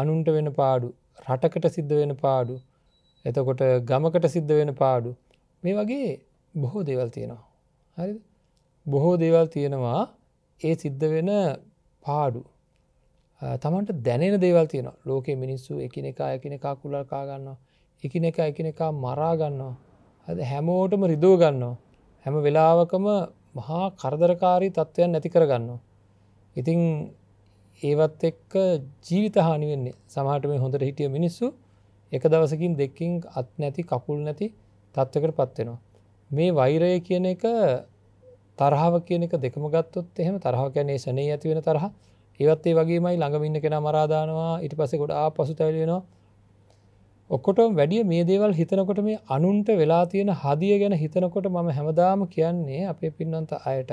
අනුන්ට වෙන පාඩු රටකට සිද්ධ වෙන පාඩු එතකොට ගමකට සිද්ධ වෙන පාඩු මේ වගේ බොහෝ දේවල් තියෙනවා හරි බොහෝ දේවල් තියෙනවා ඒ සිද්ධ වෙන පාඩු තමන්ට දැනෙන දේවල් තියෙන ලෝක මිනිස්සු එකන එක එකන එකා කුලල් කාගන්නවා එකන එක එකන එකා මරාගන්නවා ඇද හැමෝටම රිදෝ ගන්නවා හැම වෙලාවකම මහා කරදරකාරී තත්ත්වයන් නැති කරගන්නවා ඉතිං ඒවත් එක්ක ජීවිත හානිවෙන්නේ සමහට මේ හොඳට හිටිය මිනිස්සු එක දවසකින් දෙකින් අත් නැති කකුල් නැති තත්ත්වකට පත්වෙනවා මේ වෛරය කියන එක තරහාව කියන එක දෙකම ගත්තොත් එහෙම තරහ කැනේ සනේ ඇති වෙන තරහ ඒවත් ඒ වගේමයි ළඟමින්න කෙන මරාදානවා ඉට පසෙකොට ආ පසු තැවිලෙනවා ඔක්කොටම වැඩිය මේ දේවල් හිතනකොට මේ අනුන්ට වෙලා තියෙන හදිය ගැන හිතනකොට මම හැමදාම කියන්නේ අපේ පින්නන්ත අයට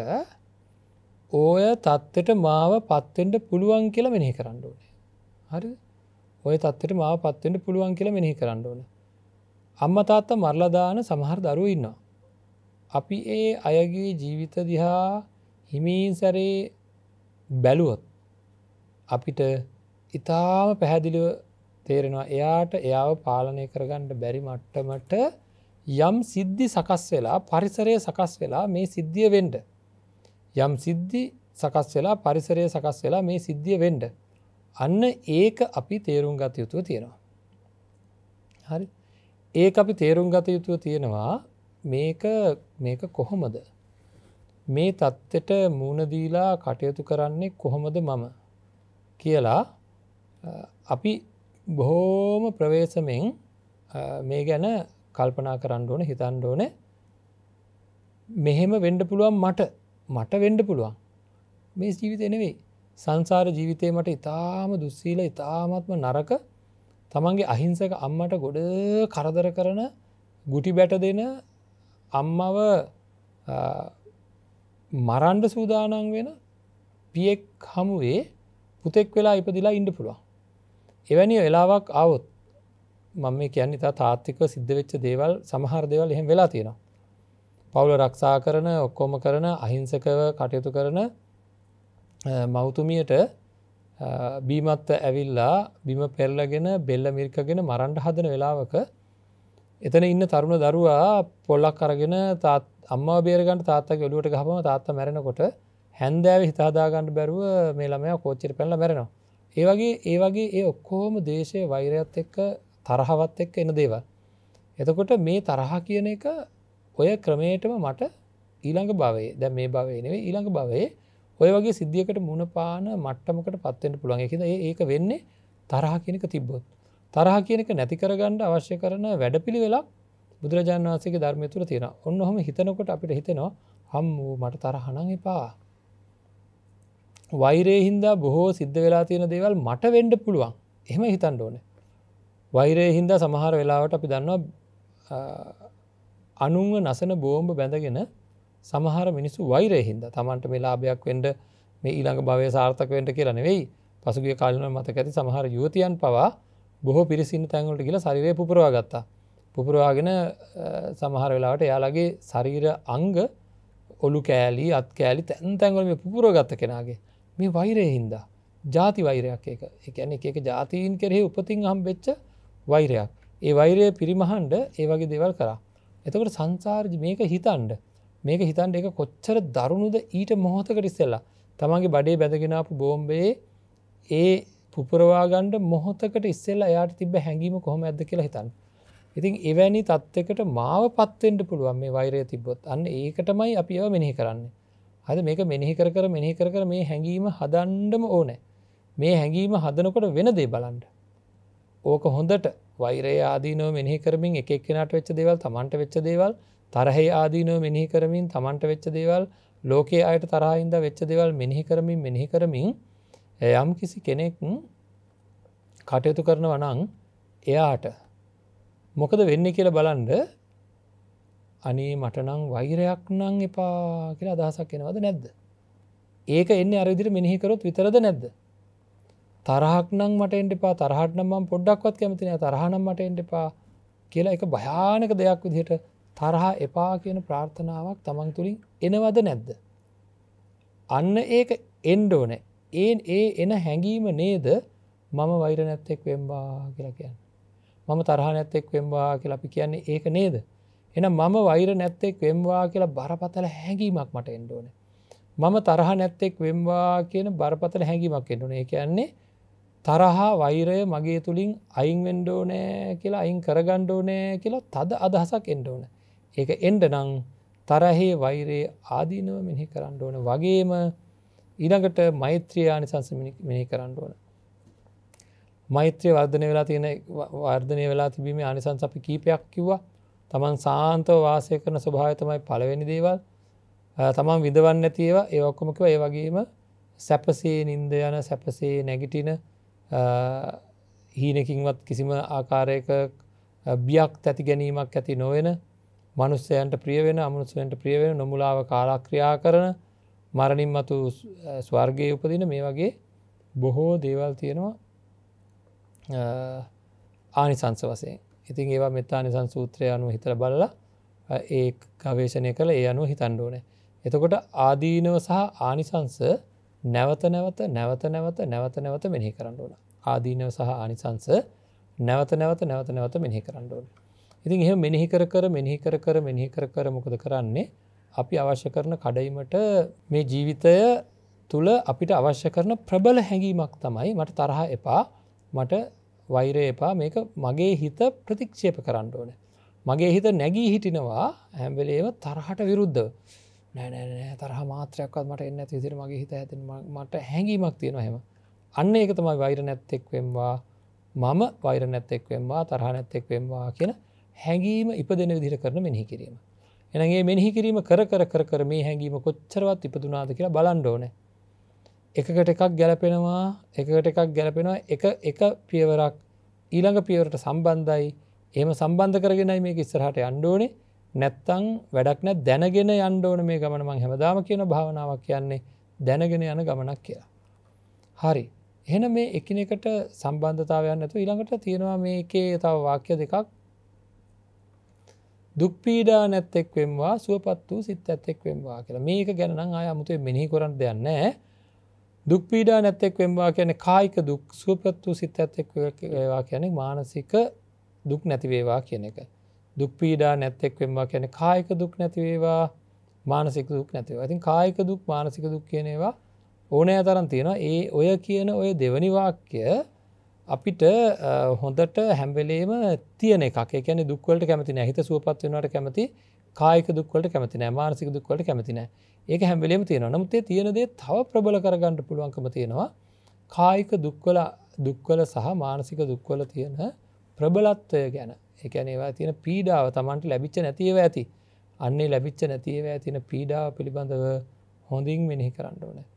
ඕය තත්ත්වට මාව පත්වෙන්ට පුළුවන් කියලා මෙනෙහි කරන්න ඕනේ හරි ඔය තත්වට මාව පත්වෙන්ට පුළුවන් කියලා මෙනෙහි කරන්න ඕන අම්ම තාත්තා මරලදාන සමහර දරු ඉන්නවා අපි ඒ අයගේ ජීවිත දිහා හිමීන් සැරේ බැලුවොත් අපිට ඉතාම පැහැදිලිව තේරෙනවා එයාට එයාව පාලනය කරගන්නට බැරි මට්ටමට යම් සිද්ධි සකස් වෙලා පරිසරය සකස් වෙලා මේ සිද්ධිය වෙන්ඩ. යම් සිද්ධි සකස් වෙලා පරිසරය සකස් වෙලා මේ සිද්ධිය වෙන්ඩ. අන්න ඒක අපි තේරුම් ගත යුතුව තියෙනවා. හරි ඒ අපි තේරුම් ගත යුතුව තියෙනවා මේක මේක කොහොමද මේ තත්ත්වට මූුණදීලා කටයුතු කරන්නේ කොහොමද මම කියලා අපි බොහෝම ප්‍රවේශමෙන් මේ ගැන කල්පනා කරන්න ඕන හිතන්න ඕන මෙහෙම වෙන්ඩ පුළුවන් මට මට වෙන්ඩ පුළුවන් මේ ජීවිතය නෙවෙයි සංසාර ජීවිතය මට ඉතාම දුස්සීල ඉතාමත්ම නරක තමන්ගේ අහිංසක අම්මට ගොඩ කරදර කරන ගුටි බැට දෙන අම්මව මරන්ඩ සූදානන් වෙන පියෙක් හමුවේ පුතෙක් වෙලා ඉපදිලා ඉන්ඩ පුළුවන්. එවැනි වෙලාවක් අවුත් මම මේ කියන්න තා තාත්තික සිද්ධවෙච්ච දේවල් සමහර දෙවල් එහෙම වෙලා තියෙනවා. පවුල රක්ෂා කරන ඔක්කොම කරන අහිංසකව කටයුතු කරන මෞතුමියට බීමත්ව ඇවිල්ලා බිම පෙරලගෙන බෙල්ල මිරිකගෙන මරන්ඩ හදන වෙලාවක එතන ඉන්න තරුණ දරුවා පොල්ලක් අරගෙන තාත් අම්මා බේරගන්ට තාත්තක ඔලුවට ගහම තාත්ත මැරෙනකොට හැන්දෑව හිතාදාගන්නට බැරුව මේ ළමයා කෝච්චිට පැල්ල මැරෙනවා. ඒ වගේ ඒ වගේ ඒ ඔක්කෝම දේශය වෛරයත් එක්ක තරහවත් එක්ක එන දේව. එතකොට මේ තරහ කියන එක ඔය ක්‍රමේටම මට ඊළඟ භවේ දැ මේ භවය නෙවේ ඊළඟ භවයේ ඔය වගේ සිද්ධියකට මුණපාන මට්ටමකට පත්වෙන්ට පුළන් එකද ඒක වෙන්නේ තරහ කියනක තිබ්බොත්. තරහ කියනක නැති කරගන්න අවශ්‍ය කරන වැඩපිළි වෙලා බුදුරජාන් වන්සේගේ ධර්මය තුළ තියෙන ඔන්න හොම හිතනකොට අපිට හිතෙනවා හම් වූ මට තරහනං එපා වෛරයහින්දා බොහෝ සිද්ධ වෙලා තියෙන දේවල් මට වෙන්ඩ පුළුවන් එහෙම හිතන්න ඕන වෛරයහින්දා සමහර වෙලාවට අපි දන්නවා අනුන්ව නසන බෝම්භ බැඳගෙන සමහර මිනිස්සු වෛරයහින්ද තමන්ට මෙලාභයක් වෙන්ඩ මේ ඊළඟ භවය සාර්ථක වෙන්ට කියරනෙවෙයි පසුගිය කාලන මතක ඇති සමහර යුතියන් පවා බොහෝ පිරිසින්න තැන්වලට කියලා ශරිරය පුපුරවා ගත්තා. පුපුරවාගෙන සමහර වෙලාට එයාලගේ ශරීර අංග ඔලු කෑලි අත් කෑලි තැන් තැන්වල මේ පුපුරගත්ත කෙනගේ මේ වෛරය හින්දා ජාති වෛරයක් එක එකැන එක ජාතීන් කෙරෙහි උපතින් හම් වෙච්ච වෛරයක් ඒ වෛරය පිරිමහන්ඩ ඒ වගේ දෙවල් කරා එතකට සංසාර්ජ මේක හිතන්ඩ මේක හිතන්ඩ එක කොච්චර දරුණුද ඊට මොහොතකට ඉස්සෙල්ලා තමන්ගේ බඩේ බැඳගෙනපු බෝම්බයේ ඒ පුපුරවාගණ්ඩ මොහොතකට ඉස්සෙල්ලා යායට තිබ හැඟීම කොහොම ඇද කියලා හිතන්න. ඉතින් එවැනි තත්වකට මාව පත්තෙන්ට පුළුවන් මේ වෛරය තිබොත් අන්න ඒකටමයි අපිව මෙනෙහි කරන්න. හද මේක මෙනෙහි කර කර මෙනෙහි කර කර මේ හැඟීම හදන්ඩම ඕනෑ. මේ හැඟීම හදනකොට වෙන දේ බලන්ඩ. ඕක හොඳට වෛරය ආදීනෝ මෙහි කරමින් එකක්ෙනට වෙච්ච දේවල් තමන්ට වෙච්ච දේවල් තරහෙ ආදීනෝ මෙනෙහි කරමින් තමන්ට වෙච්ච දේවල් ලෝකයේ අයට තරහින්ද වෙච්ච දෙවල් මෙනෙහි කරමින් මෙනෙහි කරමින් යම් කිසි කෙනෙක් කටයුතු කරනව නං එයාට මොකද වෙන්න කියලා බලන්ඩ අනේ මටනං වෛරයක් නං එපා කියලා අදහසක් එනවද නැද්ද. ඒක එන්න අරවිදිර මිනිහිකරොත් විතරද නැද්ද. තරහක් නං මට එන්ටපා තරහට නම්ම පොඩ්ඩක්වත් කැමතින තරහනම් මට එන්ටපා කියලා එක භයානක දෙයක් විදිහට තරහා එපා කියන ප්‍රාර්ථනාවක් තමන් තුළින් එනවද නැද්ද. අන්න ඒක එන්ඩෝනෑ ඒ ඒ එන හැඟීම නේද මම වෛර නැත්තෙක් වෙම්බා කියලා කියන්න මම තරහ නැත්තෙක් වෙම්වා කියලා අපි කියන්නේ ඒක නේද එනම් මම වෛර නැත්තෙක් වෙම්වා කියලා බරපතල හැඟීමක් මට එන්ඩෝන මම තරහ නැත්තෙක් වෙම්වා කියන බරපතල හැඟීමක් එඩුන ඒ කියන්නේ තරහා වෛරය මගේ තුළින් අයින් වෙන්ඩෝනෑ කියලා අයින් කරගණ්ඩෝනෑ කියලා තද අදහසක් එන්ඩෝන ඒක එන්ඩ නං තරහේ වෛරයේ ආදීනව මෙහි කරන්න ඕන වගේම ඊළඟට මෛත්‍රයානි සංසමිනි කරන්න ඕන. මෛත්‍රය වර්ධනය වෙලා තියෙන වර්ධනය වෙලා තිබීම අනිසංස අපි කීපයක් කිව්වා තමන් සාන්තව වාසය කරන ස්වභාව තමයි පළවෙනි දේවල් තමන් විදවන්න ඇතිව ඒවක්කොමකව ඒ වගේම සැපසේ නින්ද යන සැපසේ නැගිටින හීනකින්වත් කිසිම ආකාරයක බියක් තැති ගැනීමක් ඇති නොවෙන මනුස්සයන්ට ප්‍රියවෙන අමනුස්සයන්ට ප්‍රියවෙන නොමුලාව කාලාක්‍රියා කරන මරණින් මතු ස්වර්ගය උපදින මේ වගේ බොහෝ දේවල් තියෙනවා ආනිසංස වසේ ඉතින් ඒවා මෙතා නිසං සූත්‍රය අනු හිතර බල්ල ඒ ගවේශණය කළ ඒ අනු හිතන්ඩෝන එතකොට ආදීනව සහ ආනිසංස නැවත නැවත නැවත නැවත නැවත නැවත මෙහි කරන්නඩුවන ආදීනව සහ ආනිසංස නැවත නැවත නැවත නැවත මෙහි කරන්නඩුවන ඉතින් එහ මෙනිහි කර කර මෙනිහි කර කර මෙනිහි කර කර මොකද කරන්නේ අපි අවශ්‍ය කරන කඩයිමට මේ ජීවිතය තුළ අපිට අවශ්‍ය කරන ප්‍රබල හැඟීමක් තමයි මට තරහ එපා මට වෛරය එපා මේක මගේ හිත ප්‍රතික්ෂේප කරන්න ඕන. මගේ හිත නැගී හිටිනවා හැම්බෙලේව තරහට විරුද්ධ. නෑනෑ තරහ මාත්‍රයක්වත් මට එන්න තිදිර මගේ හිත ඇති මට හැඟීමක් තියෙන හෙම. අන්න ඒක තමයි වෛර නැත්තෙක්වෙම්වා මම වෛර නැත්තෙක්වෙම්වා තරහ නැත්තෙක්වෙම්වා කියන හැඟීම ඉපදෙන විදිර කරන මෙහි කිරීම. එනගේ මෙහි කිරීම කර කර කර කර මේ හැඟීම කොච්චරවත් ඉපදුනාද කියලා බලන්ඩෝන එකකට එකක් ගැලපෙනවා එකකට එකක් ගැලපෙනවා එක එක පියවරක් ඊළඟ පියවරට සම්බන්ධයි එහම සම්බන්ධ කරගෙනයි මේ ඉස්සරහට අන්්ඩෝන නැත්තං වැඩක් නැ දැනගෙන අන්්ඩෝන මේ ගමන මං හැමදාම කියන භාවනාවක් කියන්නේ දැනගෙන යන ගමනක් කියලා හරි එහෙන මේ එකනෙකට සම්බන්ධතාවයන්න ඇතු ඊළඟට තියෙනවා මේකේ තව වාක්‍ය දෙකක් දුක්පීඩා නැත්තෙක් වෙන්වා සුවපත් වූ සිත් ඇත්තෙක් වෙන්වා කියලා මේක ගැනනම් අයමුතුේ මෙහි කොරන්න දෙයන්න දුක්පීඩා නැත්තෙක් වෙන්වා කියන කායික දුක් සුවපත් වූ සිත් ඇත්තෙක් වේවා කියන්නේ මානසික දුක් නැතිවේවා කියන එක දුක්පීඩා නැත්තෙක් වෙන්වා කියන කායික දුක් නැතිවේවා මානසික දුක් නැතිව ඇතින් කායික දුක් මානසික දුක් කියනේවා ඕනෑ තරන් තියෙන ඒ ඔය කියන ඔය දෙවනිවාක්‍ය අපිට හොඳට හැම්වෙලේම තියන එකක් එකන දුක්වලට කැමති නෑ හිත සුවපත් වනට කැමති කායක දුක්වලට කැමති නෑ මානසික දුක්වලට කැමති නෑ ඒක හැම්වෙලේම තියෙන නමුතේ තියෙනදේ තව ප්‍රබල කරගන්නට පුළුවන්කම තියෙනවා කායික දුක්වල දුක්වල සහ මානසික දුක්වල තියෙන ප්‍රබලත්වය ගැන එකනවා තියෙන පීඩාව තමන්ට ලැබිච්ච නැතිව ඇති අන්නේ ලැබිච්ච නැතිව ඇතින පීඩාව පිළිබඳව හොඳින් මෙනෙහි කරන්න ඕනෑ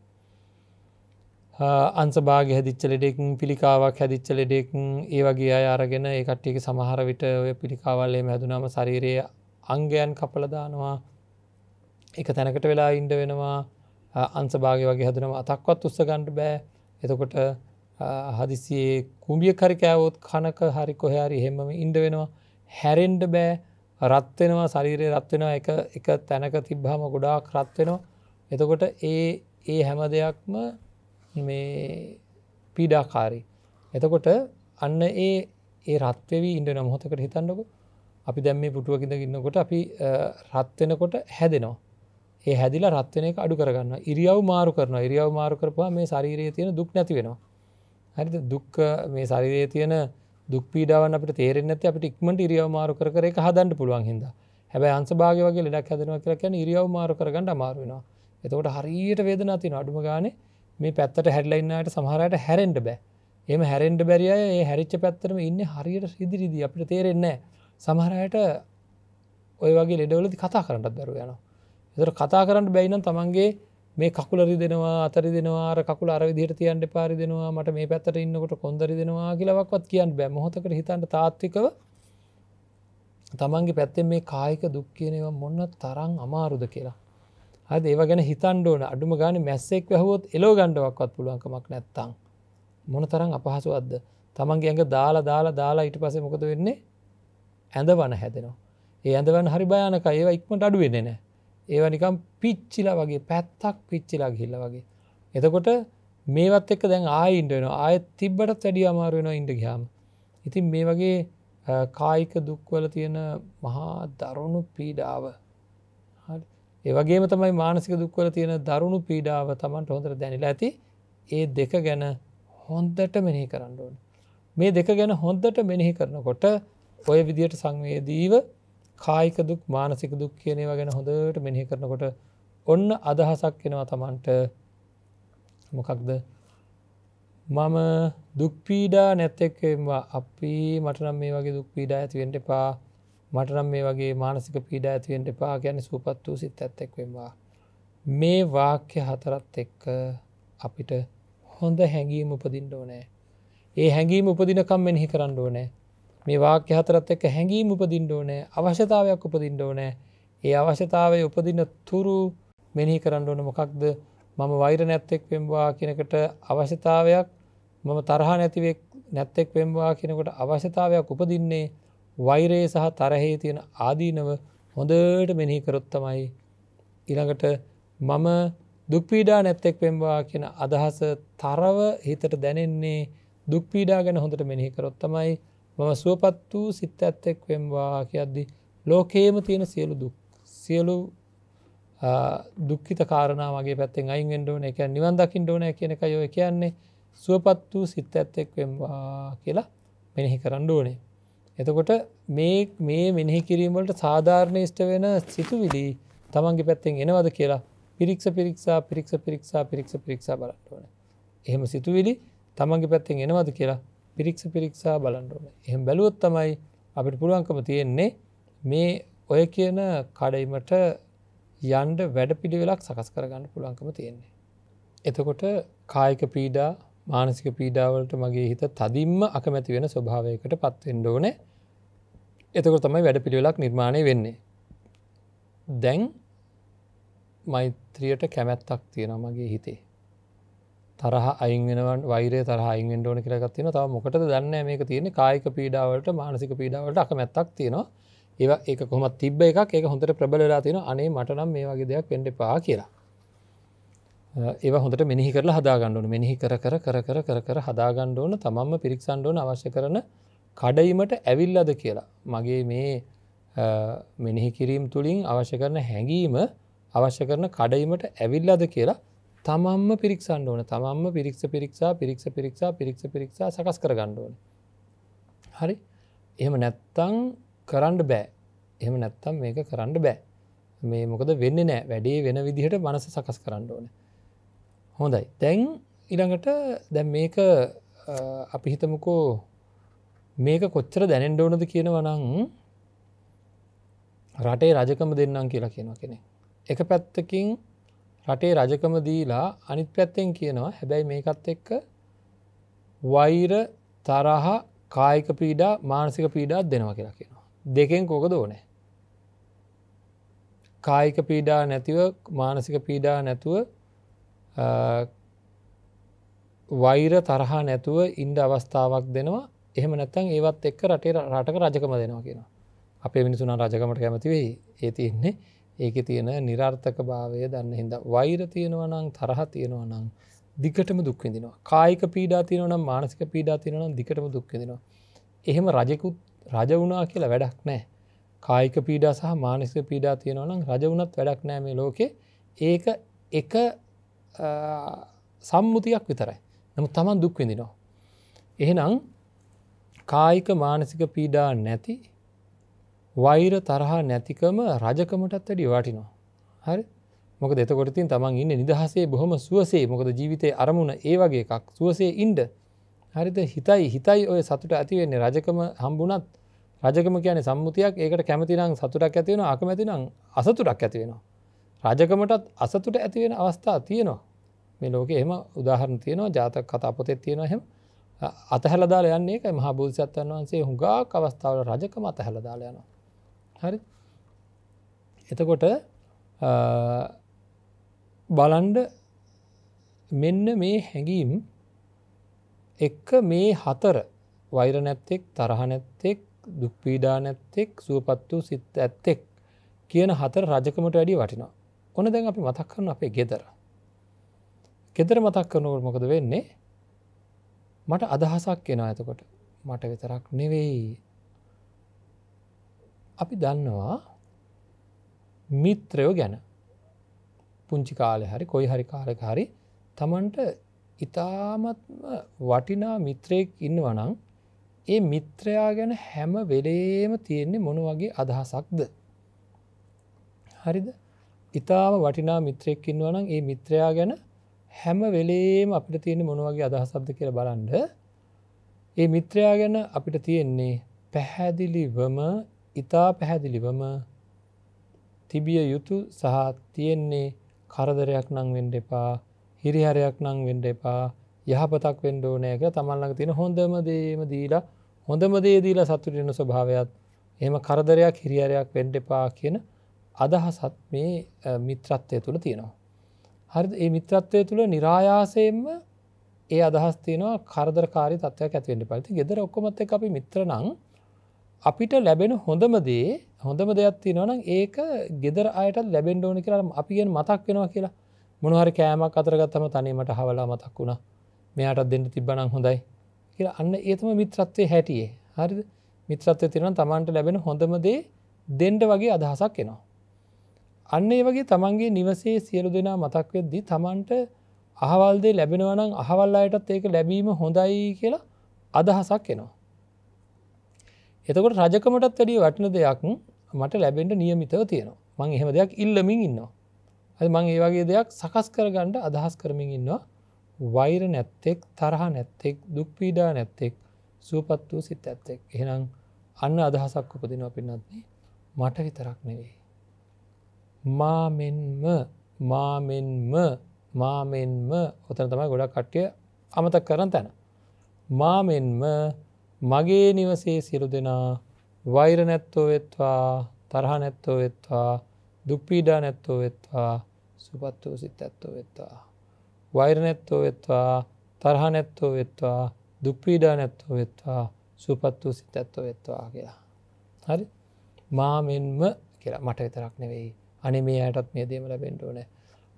අන්සභාග හැදිච්ච ලෙඩෙකුන් පිළිකාවක් හැදිච්ච ලෙඩෙකුන් ඒ වගේ අය අරගෙන ඒ කට්ටියක සමහර විට ඔය පිළිකාවල්ලේ හැදුනම ශරීරය අංගයන් කපලදානවා එක තැනකට වෙලා ඉන්ඩ වෙනවා අන්සභාග වගේ හැදනම අතක්වත් උස්ස ගණ්ඩ බෑ එතකොට හදිසියේ කුඹිය කරිකෑවොත් කනක හරි කොහරි හෙමම ඉන්ඩ වෙනවා හැරෙන්ඩ බෑ රත්වෙනවා ශරීරය රත්වෙනවා එක එක තැනක තිබ්හම ගොඩාක් රත්වෙනවා එතකොට ඒ ඒ හැම දෙයක්ම මේ පීඩාකාරී. එතකොට අන්න ඒ ඒ රත්වවී ඉන්ඩ නමුහොතකට හිතන්නක අපි දැම් මේ පුටුවකිද ඉන්නකොට අපි රත්වෙනකොට හැදෙනවා. ඒ හැදිලා රත්වන එක අඩු කරගන්න ඉරියව් මාරු කරන ඉරියව් මාරු කරපා මේ ශරීරයේ තියෙන දුක් නැති වෙනවා. හරි දුක් මේ ශරිරයේ තියෙන දුක් පීඩාවන්න අපට තේරෙන් ඇති අපට ඉක්මට ඉරියව මාරු කර එක හදන්ට පුළුවන් හිද. හැබයි අන්සභාග වගේ ලඩක් හැදෙනවා කියලා කියන ඉරියව් මාරු කරගන්න අමාරුවෙනවා. එතකොට හරියට වේදනා තින අඩුම ගානේ මේ පැත්තට හැඩලයින්නට සමහරයට හැරෙන්ට බෑ එම හැරෙන්ට බැරිය ඒ හැරිච්ච පැත්තරම ඉන්න හරියට සිදිරිදි අපිට තේරෙන්නේ සමහරයට ඔය වගේ ලෙඩවලති කතා කරටත් දරු යන එතර කතා කරට බැයිනම් තමන්ගේ මේ කකුලරි දෙනවා අතරි දෙනවාර කකුල අරවිදිර තියන්ට පාරි දෙෙනවා මට මේ පැත්තට ඉන්නකොට කොන්දරි දෙෙනවා කියලවක්වත් කියන්න බෑ මොහොතකට හිතන්ට තාත්තිකව තමන්ගේ පැත්තෙන් මේ කායික දුක් කියනවා මොන්න තරං අමාරුද කියලා හද ඒව ගැන හිතන්ඩෝන අඩුම ගාන මැස්සෙක් වැහුවොත් එලෝ ගණ්ඩුවක්වත් පුළුවන්කමක් නැත්තං. මොන තරම් අපහසුවත්ද තමන්ගේ ඇඟ දාලා දාලා දාලා ඉට පසේ මොකද වෙන්නේ ඇඳ වන හැදෙනවා. ඒ ඇඳවන් හරි භයනක ඒව ඉක්මට අඩු වෙන්නේ නෑ. ඒව නිකම් පිච්චිලා වගේ පැත්තක් පිච්චිලා ගිල්ල වගේ. එතකොට මේවත් එක්ක දැන් ආයින්ඩන ආයත් තිබ්බටත් වැඩි අමාරුවෙන ඉන්ඩ ගහාම. ඉතින් මේ වගේ කායික දුක්වල තියෙන මහා දරුණු පීඩාව ඒවගේ තමයි මානසික දුක්වල තියෙන දරුණු පීඩාව තමන්ට හොඳට දැනිලා ඇති ඒ දෙක ගැන හොන්දට මෙනෙහි කරන්න ඕන. මේ දෙක ගැන හොන්දට මෙනෙහි කරනකොට ඔය විදියට සංවේදීව කායික දුක් මානසික දුක් කියනව ගැන හොඳට මෙනෙහි කරනකොට ඔන්න අදහසක් වෙනවා තමන්ට මොකක්ද මම දුක්පීඩා නැත්තෙක්වා අපි මටනම් මේ වගේ දුක්පීඩා ඇතිවෙන්ට එපා මටනම් මේ වගේ මානසික පීඩ ඇතිවෙන්ට එපා ගැන සූපත් වූ සිත් ඇත්තෙක්වෙවා. මේ වාක්‍ය හතරත් එක්ක අපිට හොඳ හැඟීම උපදින්ට ඕනෑ. ඒ හැඟීම උපදිනකම් මෙහි කරන්න ඕනෑ මේ වාක්‍ය හතරත් එක්ක හැඟීම උපදින්ට ඕනෑ අවශ්‍යතාවයක් උපදින්ට ඕනෑ ඒ අවශ්‍යතාවය උපදින තුරු මෙනහි කරන්න ඕන මොකක්ද මම වෛර නැත්තෙක් පෙම්වා කියනකට අවශ්‍යතාවයක් මම තරහා නැතිවෙක් නැත්තෙක් පෙම්වා කියනකොට අවශ්‍යතාවයක් උපදින්නේ වෛරයේ සහ තරහේ තියෙන ආදීනව හොඳට මෙනෙහි කරොත්තමයි. ඉළඟට මම දුක්පීඩා නැත්තෙක් පෙන්වා කියන අදහස තරව හිතට දැනෙන්නේ දුක්පීඩා ගැන හොඳට මෙනෙහි කරොත්තමයි මම සුවපත් වූ සිත් ඇත්තෙක් පෙන්වා කියද්දි ලෝකයේම තියෙන සියලු දුක් සියලු දුක්කිත කාරණා වගේ පැත්තෙන් අයින් ෙන්ඩෝන එක නිවන් දකිින් ඩෝන කියන එක යොය කියන්නේ සුවපත් වූ සිත් ඇත්තෙක් පෙන්වා කියලා මෙනෙහි කරන්න ඕනේ එතකොට මේ මේ මෙනෙහි කිරීමට සාධාරණ ෂ්ට වෙන සිතුවිලි තමන්ගේ පැත්තෙන් එනවද කියලා පිරික්ෂ පිරික්ෂා පිරික්ෂ පිරික්ෂා පිරික්ෂ පිරික්ෂා බලටඕන. එහෙම සිතුවිලි තමන්ගේ පැත්තෙන් එනවද කියලා පිරික්ෂ පිරික්ෂා බලන්ටඕන. එහෙම බැලුවොත් තමයි අපිට පුළුවන්කම තියෙන්නේ මේ ඔය කියන කඩයිමට යන්ඩ වැඩ පිළිවෙලක් සකස් කරගන්න පුළුවන්කම තියෙන්නේ. එතකොට කායික පීඩා මානසික පීඩාවලට මගේ හිත තදින්ම අකමැති වෙන ස්වභාවයකට පත්වෙන්ඩ ඕන එතක තමයි වැඩ පිළිවෙලක් නිර්මාණය වෙන්නේ. දැන් මෛත්‍රියට කැමැත්තක් තියෙන මගේ හිතේ. තරහ අයින්ෙනවන් වෛරය තරහ අයිෙන් ඕන කියලගත්තින තව මොකට දන්න මේක තියෙන කායික පීඩාවට මානසික පීඩාවට අකමැත්තක් තියෙනවා ඒඒ කොම තිබ්බ එකක් ඒ හොඳට ප්‍රබලලා තියෙන අනේ මටනම් මේ වගේ දෙයක් පෙන්ඩ පා කියලා ඒව හොඳට මෙිහි කරලා හදාගණ්ඩුවන මෙිහි කර කර කර කර කර කර හදාගණ්ඩුවන තමම පිරික්සන්ඩුවන අවශ්‍ය කරන කඩීමට ඇවිල්ලද කියලා. මගේ මේ මෙිහි කිරීම් තුළින් අවශ්‍ය කරන හැඟීම අවශ්‍ය කරන කඩීමට ඇවිල්ලද කියලා තමම්ම පිරික්සන්ඩ ඕන තමම්ම පිරික්ස පිරික්සා පිරික්ස පිරික්සා පිරික්ස පිරික්සා සකස් කර ගණ්ඩුවන. හරි එහෙම නැත්තං කරන්න බෑ එහෙම නැත්තම් මේක කරන්න බෑ මේ මොකද වෙන්න නෑ වැඩේ වෙන විදිහට මනස සකස් කරන්න ඕනේ හොඳයි තැන් ඉළඟට දැ මේක අපි හිතමකෝ මේක කොච්චර දැනෙන්ඩ ඕනද කියනවනං රටේ රජකම දෙන්නම් කියලා කියනවා කෙනෙ එක පැත්තකින් රටේ රජකම දීලා අනිත් පැත්තෙන් කියනවා හැබැයි මේකත් එක්ක වෛර තරහ කායික පීඩා මානසික පීඩාත් දෙනවා කියලා කියනවා දෙකෙන් කෝකද ඕනෑ කායික පීඩා නැතිව මානසික පීඩා නැතුව වෛර තරහා නැතුව ඉන්ඩ අවස්ථාවක් දෙනවා එහෙම නැත්තැන් ඒවත් එක්ක රටේ රටක රජකම දෙනවා කියෙන අපේ මිනිසුනා රජකමට කැමතිවෙයි ඒ තියෙන්නේ ඒක තියෙන නිරර්ථක භාවය දන්න හිද වෛර තියෙනවනං තරහ තියෙනවනං දිකටම දුක්විදිනවා කායික පීඩා තියෙනවනම් මානසික පීඩා තියෙනවනම් දිකටම දුක්විදිනවා එහෙම රජකුත් රජ වුණා කියලා වැඩක් නෑ කායික පීඩා සහ මානසික පීඩා තියෙනවනම් රජ වුණත් වැඩක් නෑ මේ ලෝකෙ ඒක එක සම්මුතියක් විතරයි. නමු තමන් දුක්විඳිනවා. එහෙනම් කායික මානසික පීඩා නැති වෛර තරහා නැතිකම රජකමටත් වැඩි වටිනවා. හරි මොක දෙතකොටතින් තමන් ඉන්න නිදහසේ බොහොම සුවසේ මොකද ජීවිතය අරමුණ ඒ වගේ එකක් සුවසේ ඉන්ඩ හරිද හිතයි හිතයි ඔය සතුට ඇතිවෙන්නේ රජකම හම්බුනත් රජකම කියන සම්මුතියක් ඒකට කැමතිනම් සතුරක් ඇතිවෙන අකමැතිනම් අසතුරක් ඇතිවෙනවා රජකමටත් අසතුට ඇතිවෙන අවස්ථා තියෙනවා මේ ලෝක එම උදාහරණ තියෙනවා ජාතක කතාපොතෙත් තියෙනවා හෙම අතහැලදාල යන්නේ එක මහා බෝධසත්වන් වහන්සේ හුඟා අවස්ථාවල රජකම අතහැලදාල යනවා හරි එතකොට බලන්ඩ මෙන්න මේ හැඟීම් එක්ක මේ හතර වෛර නැත්තෙක් තරහ නැත්තෙක් දුක්පීඩා නැත්තෙක් සුවපත් වූ සිත් ඇත්තෙක් කියන හතර රජකමට වැඩි වටිනවා ඔන දැන් අපි මතක් කරන අපේ ගෙදර. ගෙදර මතක් කරනවට මොකද වෙන්නේ මට අදහසක් එෙන ඇතකොට මට විතරක් නෙවෙයි. අපි දන්නවා මිත්‍රයෝ ගැන පුංචි කාලෙ හරි කොයි හරි කාලක හරි තමන්ට ඉතාමත්ම වටිනා මිත්‍රයෙක් ඉන්නවනං ඒ මිත්‍රයා ගැන හැම වෙලේම තියෙන්නේ මොන වගේ අදහසක්ද හරිද ඉතාම වටිනා මිත්‍රයෙක් ඉන්නවා නම් ඒ මිත්‍රයා ගැන හැම වෙලේම අපිට තියෙන මොනවගේ අදහසබ්ද කියල බලන්ඩ ඒ මිත්‍රයා ගැන අපිට තියෙන්නේ පැහැදිලිවම ඉතා පැහැදිලිවම තිබිය යුතු සහ තියෙන්නේ කරදරයක් නං වෙන්ඩ එපා හිරිහරයක් නං වෙන්ඩ එපා යහපතක් වෙන්ඩෝනයක තමල්ලඟ තියෙන හොඳම දේම දීලා හොඳම දේ දීලා සතුටෙන ස්වභාවයක් එම කරදරයක් හිරිහරයක් වෙන්ඩ එපා කියන අදහසත් මේ මිත්‍රත්වය තුළ තියෙනවා. හරි ඒ මිත්‍රත්වය තුළ නිරායාසයෙන්ම ඒ අදහස් තියනවා කරදරකාරි තත්වයක් ඇතිවෙන්න පරිති ගෙදර ඔක්කොමත් එක අපි මිත්‍ර නං අපිට ලැබෙන හොඳම දේ හොඳම දෙයක් තියෙනවනම් ඒක ගෙදර අයට ලැබෙන්ඩ ඕනි කියලා අපි ගෙන් මතක් වෙනවා කියලා මොනහරි කෑමක් අතරගත්තම තනීමට හවලා මතක් වුණා මෙයාට දෙන්න තිබ්බනම් හොඳයි කියලා අන්න ඒතම මිත්‍රත්වය හැටියේ හරි මිත්‍රත්වය තිරන තමන්ට ලැබෙන හොඳම දේ දෙන්ඩ වගේ අදහසක් එනවා අන්න ඒ වගේ තමන්ගේ නිවසේ සියලු දෙනා මතක්වෙද්දි තමන්ට අහවල්දේ ලැබෙනවනම් අහවල් අයටත් ඒක ලැබීම හොඳයි කියලා අදහසක් එනවා. එතකොට රජකමටත් වැඩිය වටන දෙයක් මට ලැබෙන්ට නියමිතව තියෙනවා මං එහෙම දෙයක් ඉල්ලමින් ඉන්නවා. ඇ මං ඒ වගේ දෙයක් සකස් කරගණ්ඩ අදහස් කරමින් ඉන්නවා වෛර නැත්තෙක් තරහා නැත්තෙක් දුක්පීඩා නැත්තෙක් සූපත් වූ සිත් ඇත්තෙක් එහෙනම් අන්න අදහසක් උපදිනව පින්නත්න්නේ මට විතරක් නෙවෙයි. මාමෙන්ම මාමෙන්ම මාමෙන්ම ඔතන තමයි ගොඩක් කට්ටිය අමතක් කරන තැන. මාමෙන්ම මගේ නිවසේ සිරු දෙනා වෛර නැත්තෝ වෙත්වා තරහ නැත්තෝ වෙත්වා දුක්පීඩා නැත්තෝ වෙත්වා සුපත් වූ සිත් ඇත්තෝ වෙත්වා. වෛර නැත්තෝ වෙත්වා තරහ නැත්තෝ වෙත්වා දුක්පීඩා නැත්තෝ වෙත්වා සුපත් වූ සිත් ඇත්තෝ වෙත්වා කියලා. හරි මාමෙන්ම කියලා මට විතරක් නෙවෙයි අනි මේ අයටත් මේ දේම ලැබෙන්ඩෝ නෑ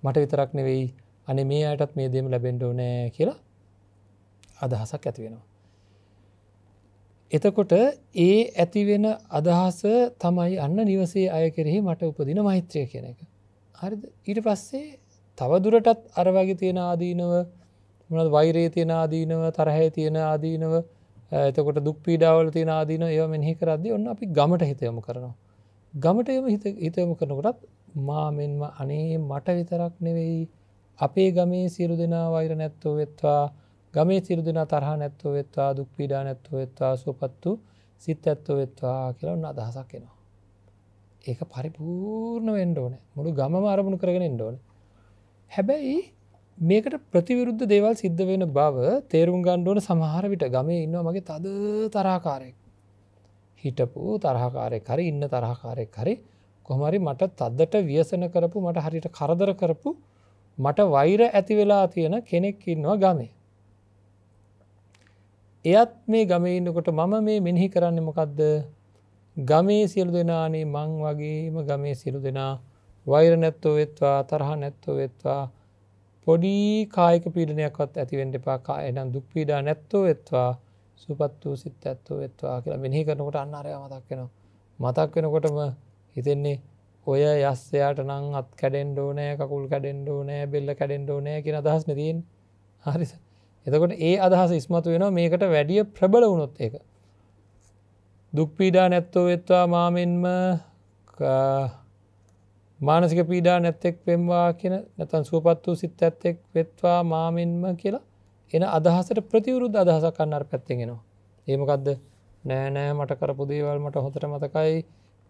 මට විතරක් නෙවෙයි අනි මේ අයටත් මේ දේම ලැබෙන්ඩෝ නෑ කියලා අදහසක් ඇතිවෙනවා. එතකොට ඒ ඇතිවෙන අදහස තමයි අන්න නිවසේ අය කෙරෙහි මට උපදින මෛත්‍රය කියන එක. හරි ඊට පස්සේ තවදුරටත් අරවගේ තියෙන ආදීනව මොනද වෛරයේ තියෙන ආදීනව තරහය තියෙන ආදීනව එතකොට දුක් පීඩාවල තියෙන ආදීන ඒව මෙහි කරද්දි ඔන්න අපි ගමට හිතයොමු කරනවා. ගමට එම හිතයොමු කරනකොටත් මා මෙන්ම අනේ මට විතරක් නෙවෙයි අපේ ගමේ සිරු දෙනා වෛර නැත්තෝ වෙත්වා ගමේ සිරු දෙෙන තරහ නැත්තෝ වෙත්වා දුක් පිඩා නැත්ව වෙත්වා සුපත්තු සිත් ඇත්තෝ වෙත්වා කියලවන්න අදහසක් එෙනවා. ඒක පරිපූර්ණ වෙන්ඩෝන මුළු ගම අරමුණු කරගෙන එන්ඩෝන. හැබැයි මේකට ප්‍රතිවිරුද්ධ දේවල් සිද්ධ වෙන බව තේරුම් ගණ්ඩෝන සමහර විට ගමේ ඉන්න මගේ තද තරාකාරයෙක්. හිටපු තරහකාරය කරි ඉන්න තරහකාරය කරි කොමරි මට තද්දට ව්‍යසන කරපු මට හරිට කරදර කරපු මට වෛර ඇති වෙලා තියෙන කෙනෙක් ඉන්නවා ගමේ. එයත් මේ ගමේ ඉන්නකොට මම මේ මෙිහි කරන්න මොකක්ද ගමේ සියලු දෙනානේ මං වගේම ගමේ සිරු දෙනා වෛර නැත්තෝ වෙත්වා තරහ නැත්තෝ වෙත්වා පොඩි කායික පීඩනයක්වත් ඇතිවෙන්ට එපා එනම් දුක් පීඩා නැත්තෝ වෙත්වා සුපත් වූ සිත් ඇත්තෝ වෙත්වා කියලා මෙහි කරනකොට අන්නාරය මතක් වෙනවා මතක් වෙනකොටම හිතෙන්නේ ඔය යස්සයාට නං අත් කැඩෙන්ඩෝ නෑ කකුල් කැඩෙන්ඩෝ නෑ බෙල්ල කැඩෙන්ඩෝ නෑ කියෙන අදහස් නතින් හරි එතකොට ඒ අදහස ඉස්මතු වෙන මේකට වැඩිය ප්‍රබල වුණොත් ඒක දුක්පීඩා නැත්තෝ වෙත්වා මාමෙන්ම මානසික පීඩා නැත්තෙක් පෙන්වා කියෙන නැතන් සුවපත් වූ සිත් ඇත්තෙක් වෙත්වා මාමෙන්ම කියලා එන අදහසට ප්‍රතිවරුද්ධ අදහසක් කන්නර පැත්තිගෙනවා ඒමකක්ද නෑනෑ මට කරපු දේවල් මට හොතට මතකයි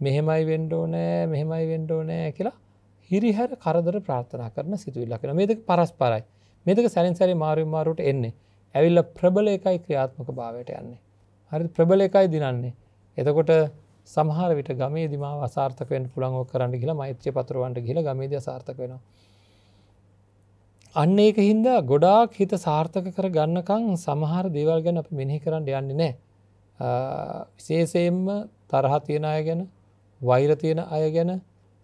මෙහෙමයි වෙන්ඩෝ නෑ මෙහෙමයි වෙන්ඩෝ නෑ කියලා හිරිහැර කරදර ප්‍රාර්ථනා කරන සිතුවිල්ලකෙන මේදක පරස් පරයි මේක සැරින් සැරි මාරුම් මාරුට එන්නේ ඇවිල්ල ප්‍රබල එකයි ක්‍රියාත්මක භාවයට යන්නේ. හරි ප්‍රබල එකයි දිනන්නේ. එතකොට සහර විට ගමේ දිම අසාර්ථකෙන් පුළංව කරන්න කියලා මෛත්‍ය පතුරුවන්ට ගිල ගමේද සාර්ථක වෙනවා. අන්න ඒක හින්ද ගොඩාක් හිත සාර්ථක කර ගන්නකං සමහර දේවල් ගැන අප මෙිහි කරන්න යන්නේ නෑ. විශේසයෙන්ම තරහ තියෙන අය ගැන වෛරතියෙන අය ගැන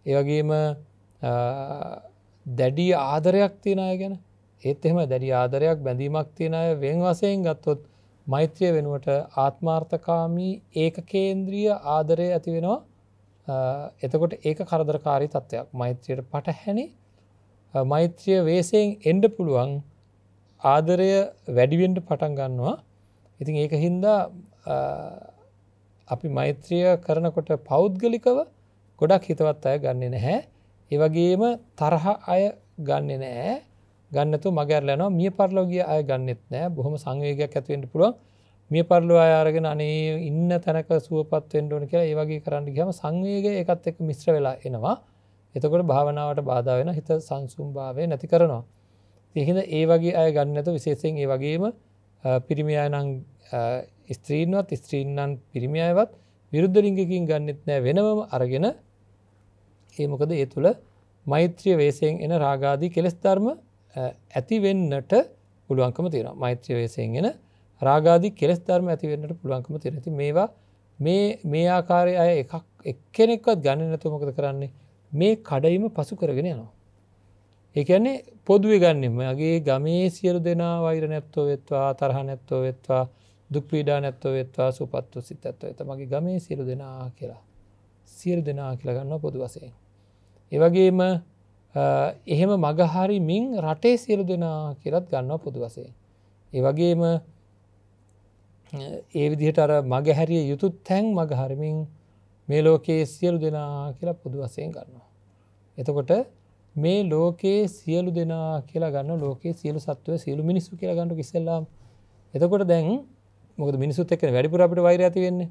ඒවගේම දැඩි ආදරයක් තියෙන අය ගැන ඒත් එහෙම දැඩි ආදරයක් බැඳීමක් තියෙන අය වෙන් වසයෙන් ගත්තොත් මෛත්‍රිය වෙනුවට ආත්මාර්ථකාමී ඒක කේන්ද්‍රීය ආදරය ඇති වෙනවා එතකොට ඒක කරදරකාරී තත්ත්වයක් මෛත්‍රයට පටහැනි මෛත්‍රිය වේසයෙන් එන්ඩ පුළුවන් ආදරය වැඩිවෙන්ඩ පටන් ගන්නවා ඉතින් ඒක හින්දා අපි මෛත්‍රිය කරනකොට පෞද්ගලිකව ගොඩක් හිතවත් අය ගන්න නැහැ. ඒවගේම තරහ අය ගන්න නෑ ගන්නතු මගැරලනවා මිය පරලෝගිය අය ගන්නෙත් නෑ බොහොම සංවේගයක් ඇතිවෙන්ට පුළුව මිය පරලෝ අයාරගෙන අනේ ඉන්න තැනක සුවපත්වෙන්ඩෝන කියලා ඒවගේ කරන්න ගම සංවේග එකත් එක මිශ්‍ර වෙලා එනවා එතකොට භාවනාවට බාධාවෙන හිත සංසුම් භාවය නැති කරනවා. තිහිද ඒ වගේ අය ගන්නතු විශේසිෙන් ඒ වගේම පිරිමියනං ස්ත්‍රීන්වත් ස්ත්‍රීන්නන් පිරිමි අයවත් විරුද්ධ ලිංගකින් ගන්නෙත් නෑ වෙනවම අරගෙන ඒමොකද ඒ තුළ මෛත්‍රිය වේසයෙන් එන රාගාදී කෙලෙස් ධර්ම ඇතිවෙන්නට පුළුවන්කම තියෙන මෛත්‍රිය වේසයෙන් එන රාගාදී කෙලෙස් ධර්ම ඇතිවෙන්නට පුළුවන්කම තියෙන ඇති මේවා මේ මේ ආකාරය අය එකක් එක්කෙනෙක්වත් ගන්න නැතු මොකද කරන්නේ මේ කඩයිම පසු කරගෙන යනවා. ඒකන්නේ පොදුවේ ගන්නෙම මගේ ගමේ සියලු දෙනා වෛර නැත්තෝ වෙත්වා තරහ නැත්තෝ වෙත්වා දුක්පීඩා නැත්තව වෙත්වා සුපත්ව සිත් ඇත්ව ඇත මගේ ගමේ සිරු දෙනා කියලා සියල් දෙනා කියලගන්න පොදු වසයෙන්. ඒවගේම එහෙම මගහරි මින් රටේ සියලු දෙනා කියලත් ගන්නවා පොදු වසයෙන්. ඒවගේම ඒ විදිහට අර මගහැරිය යුතු තැන් මගහරමින් මේ ලෝකයේ සියලු දෙනා කියලා පොදු වසයෙන් ගන්නවා. එතකොට මේ ලෝකයේ සියලු දෙනා කියලා ගන්න ලෝකයේ සියලු සත්වය සියලු මිනිස්සු කියලා ගන්නු කිසෙල්ලාම් එතකොට දැන් මොකද මිනිසුත් එක්කන වැඩිපුර අපිට වෛර ඇති වෙන්නේ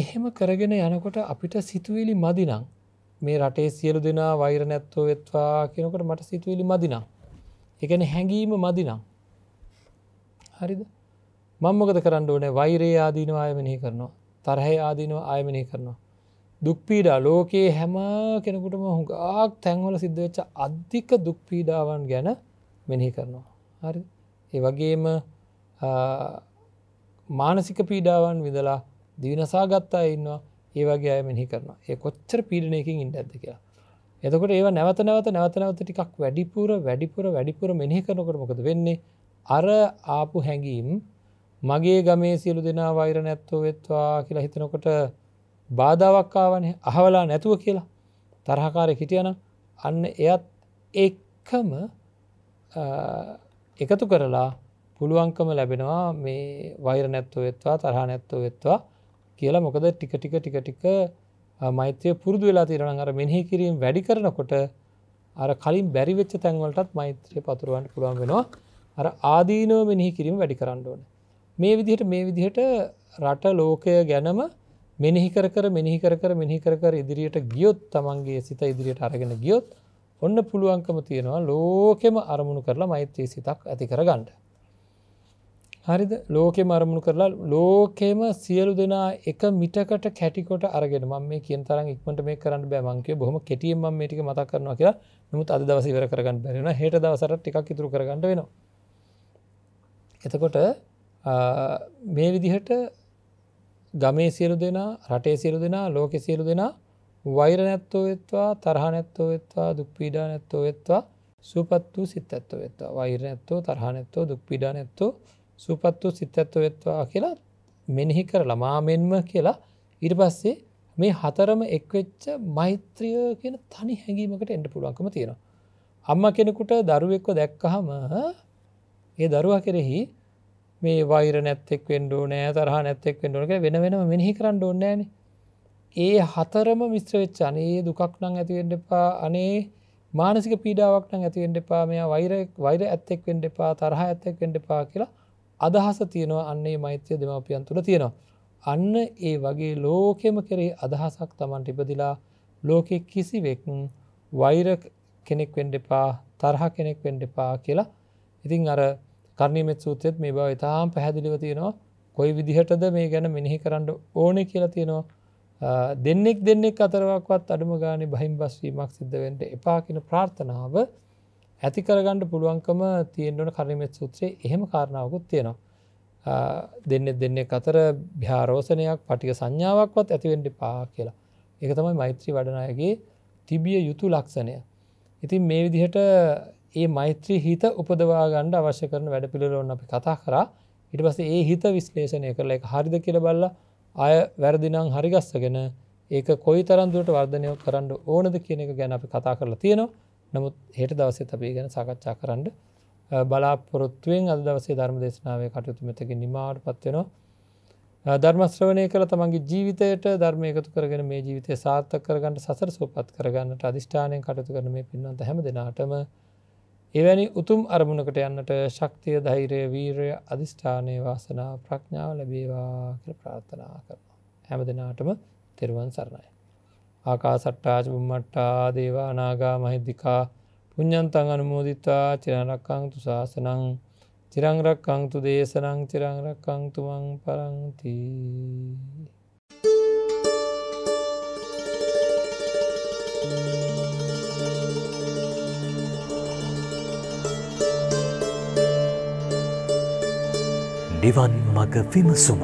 එහෙම කරගෙන යනකොට අපිට සිතුවිලි මදිනම් මේ රටේ සියලු දෙනා වෛර නැත්තෝ වෙත්වා කියනකට මට සිතුවිලි මදිනම් එකන හැඟීම මදිනම් හරිද මංමකද කරන්න ඕනෑ වෛරයේ ආදීනව ආයමනය කරනවා තරහැ ආදීනව ආයමනය කරනවා දුක්පීඩා ලෝකයේ හැම කෙනකුටම හුඟක් තැන්වල සිද්ධවෙච්ච අධික දුක්පීඩාවන් ගැන මෙනෙහි කරනවා හරි ඒ වගේම මානසික පීඩාවන් විදලා දිවිනසාගත්තා ඉන්නවා ඒ වගේ අය මෙහි කරනවා ඒ කොච්චර පීඩනයකින් ඉන්ට ඇද කියලා එතකොට ඒ නැවත නැවත නැවත නැවත ටිකක් වැඩිපුර වැඩිපුර වැඩිපුර මෙහි කරනකොට මොකද වෙන්නේ අර ආපු හැඟීම් මගේ ගමේ සියලු දෙනා වෛර නැත්තෝ වෙත්වා කියලා හිතනකොට බාධාවක්කාවන අහවලා නැතුව කියලා තරහකාරය හිටියන අන්න එයත් එක්කම එකතු කරලා පුළුවන්කම ලැබෙනවා මේ වෛර නැත්තු වෙත්වා තරහා නැත්තු වෙත්වා කියලා මොකද ටික ටික ටික ටික මෛත්‍රය පුරුදු වෙලා තිරන අර මෙහි කිරීම වැඩි කරනකොට අර කලින් බැරිවෙච්ච තැන්වලටත් මෛත්‍රය පතුරුවන්ට පුළුවන් වෙනවා අර ආදීනව මෙනෙහි කිරීම වැඩි කරන්න ඕන. මේ විදිහට මේ විදිහට රට ලෝකය ගැනම මෙනෙහි කර කර මෙනෙහි කර කර මෙනෙහි කර කර ඉදිරියට ගියොත් තමන්ගේ සිත ඉදිරියට අරගෙන ගියොත් ඔන්න පුළුවන්කම තියෙනවා ලෝකෙම අරමුණු කරලා මෛත්‍රී සිතක් ඇති කරගන්න. හරිද ලෝකෙම අරමුණු කරලා ලෝකෙම සියලු දෙනා එක මිටකට කැටිකොට අරගෙන ම මේ කිය තරම් ඉක්මට මේ කරන්න බෑමන්ගේ බොහම කෙටියම් ම ටික මතක් කරනවා කියලා නමුත් අද දවසිවර කරගන්න බැරෙන හෙට දවසර ටිකක් ඉතුරු කරගන්න වෙනවා. එතකොට මේ විදිහට ගමේ සියලු දෙනා රටේ සියලු දෙනා ලෝකෙ සියලු දෙනා වෛර නැත්තෝ වෙත්වා තරහ නැත්තෝ වෙත්වා දුක් පීඩා නැත්තෝ වෙත්වා සුපත් වූ සිත් ඇත්ව වෙත්වා වෛර ඇත්තෝ තරහ නැත්තෝ දුක් පීඩා නැත්තෝ සුපත් වූ සිත් ඇත්ව වෙත්වා කියලා මෙනෙහි කර ළමා මෙන්ම කියලා ඉට පස්සේ මේ හතරම එක්වෙච්ච මෛත්‍රිය කියන තනි හැඟීමකට එන්ඩ පුළුවන්කම තියෙනවා. අම්ම කෙනෙකුට දරුවෙක්ව දැක්කහම ඒ දරුවා කෙරෙහි මේ වෛර නැත්තෙක් වෙන්ඩෝ නෑ තරහ නැත්තෙක් වෙන්ඩෝක වෙන වෙනම මෙහි කරන්න ඕන්නෑනේ ඒ හතරම මිස්ත්‍රවෙච්ච අනේ දුකක් නං ඇතිවෙන්ඩ එපා අනේ මානසික පීඩාවක් නං ඇතිවෙන්ඩ එපා මෙයා වෛර වෛර ඇත්තෙක් වෙන්ඩ එපා තරහ ඇත්තෙක් වෙන්ඩ එපා කියලා අදහස තියෙනවා අන්නේ මෛත්‍රය දෙමවපියන් තුළ තියෙනවා. අන්න ඒ වගේ ලෝකෙම කෙරේ අදහසක් තමන් ටිපදිලා ලෝකෙ කිසිවෙක් වෛර කෙනෙක් වෙන්ඩ එපා තරහ කෙනෙක් වෙන්ඩ එපා කියලා ඉතින් අර කරණීමත් සූතයත් මේ බව ඉතාම් පැහැදිලිව තියෙනවා කොයි විදිහටද මේ ගැන මිනිහි කරන්න ඕනෙ කියලා තියෙනවා දෙන්නෙක් දෙන්නෙක් අතරවක්වත් අඩුම ගානේ බහිම් බස්වීමක් සිද්ධවෙන්ට එපාකින ප්‍රාර්ථනාව ඇති කරගණ්ඩ පුළුවන්කම තියෙන්ඩන කරමත් සූත්‍රයේ එහෙම කාරණාවකුත් තියෙනවා. දෙන්න දෙන්නේ අතර භ්‍යාරෝසනයක් පටික සංඥාවක්වත් ඇතිවෙන්ඩි පා කියලා. එක තමයි මෛත්‍රී වඩනායගේ තිබිය යුතු ලක්ෂණය. ඉතින් මේ විදිහට ඒ මෛත්‍රී හිත උපදවා ගණ්ඩ අවශ්‍ය කරන වැඩ පිළිලොන්න අපි කතා කරා ඉට පස ඒ හිත විශ්ලේෂණය කරලා එක හරිද කියල බල්ලා අය වැරදිනම් හරිගස්සගෙන ඒක කොයි තරන්දුවට වර්ධනය කරන්න ඕනද කියන එක ගැන අපි කතා කරලා තියෙනවා නමුත් හෙට දවසෙත් අපි ගැන සාකච්ඡා කරන්න බලාපොරොත්තුවෙන් අද දවසේ ධර්ම දේශනාවේ කටයුතු මෙතක නිමාට පත්වෙනවා ධර්මශ්‍රවනය කළ තමන්ගේ ජීවිතයට ධර්ම එකතු කරගෙන මේ ජීවිතය සාර්ථක කරගන්නට සසර සෝපත් කරගන්නට අධිෂ්ඨානයෙන් කටතු කරන මේ පින්වන්ත හැම දෙනාටම එවැනි උතුම් අරමුණකට යන්නට ශක්තිය ධෛරය වීරය අධිෂ්ඨානය වාසනා ප්‍රඥාව ලැබේවා කර ප්‍රාර්ථනා කරනවා. හැම දෙනාටම තෙරුවන් සරණයි. ආකා සට්ටාජ බුම්මට්ටා දේවා නාගා මහිද්දිකා පුඤ්ඥන්තන් අනුමෝදිතා චිරණරක්කං තු ශාසනං චිරංරක්කංතු දේශනං චිරංරක්කංතුමන් පරංතිී. Thank you. නිවන් මඟ විමසුම.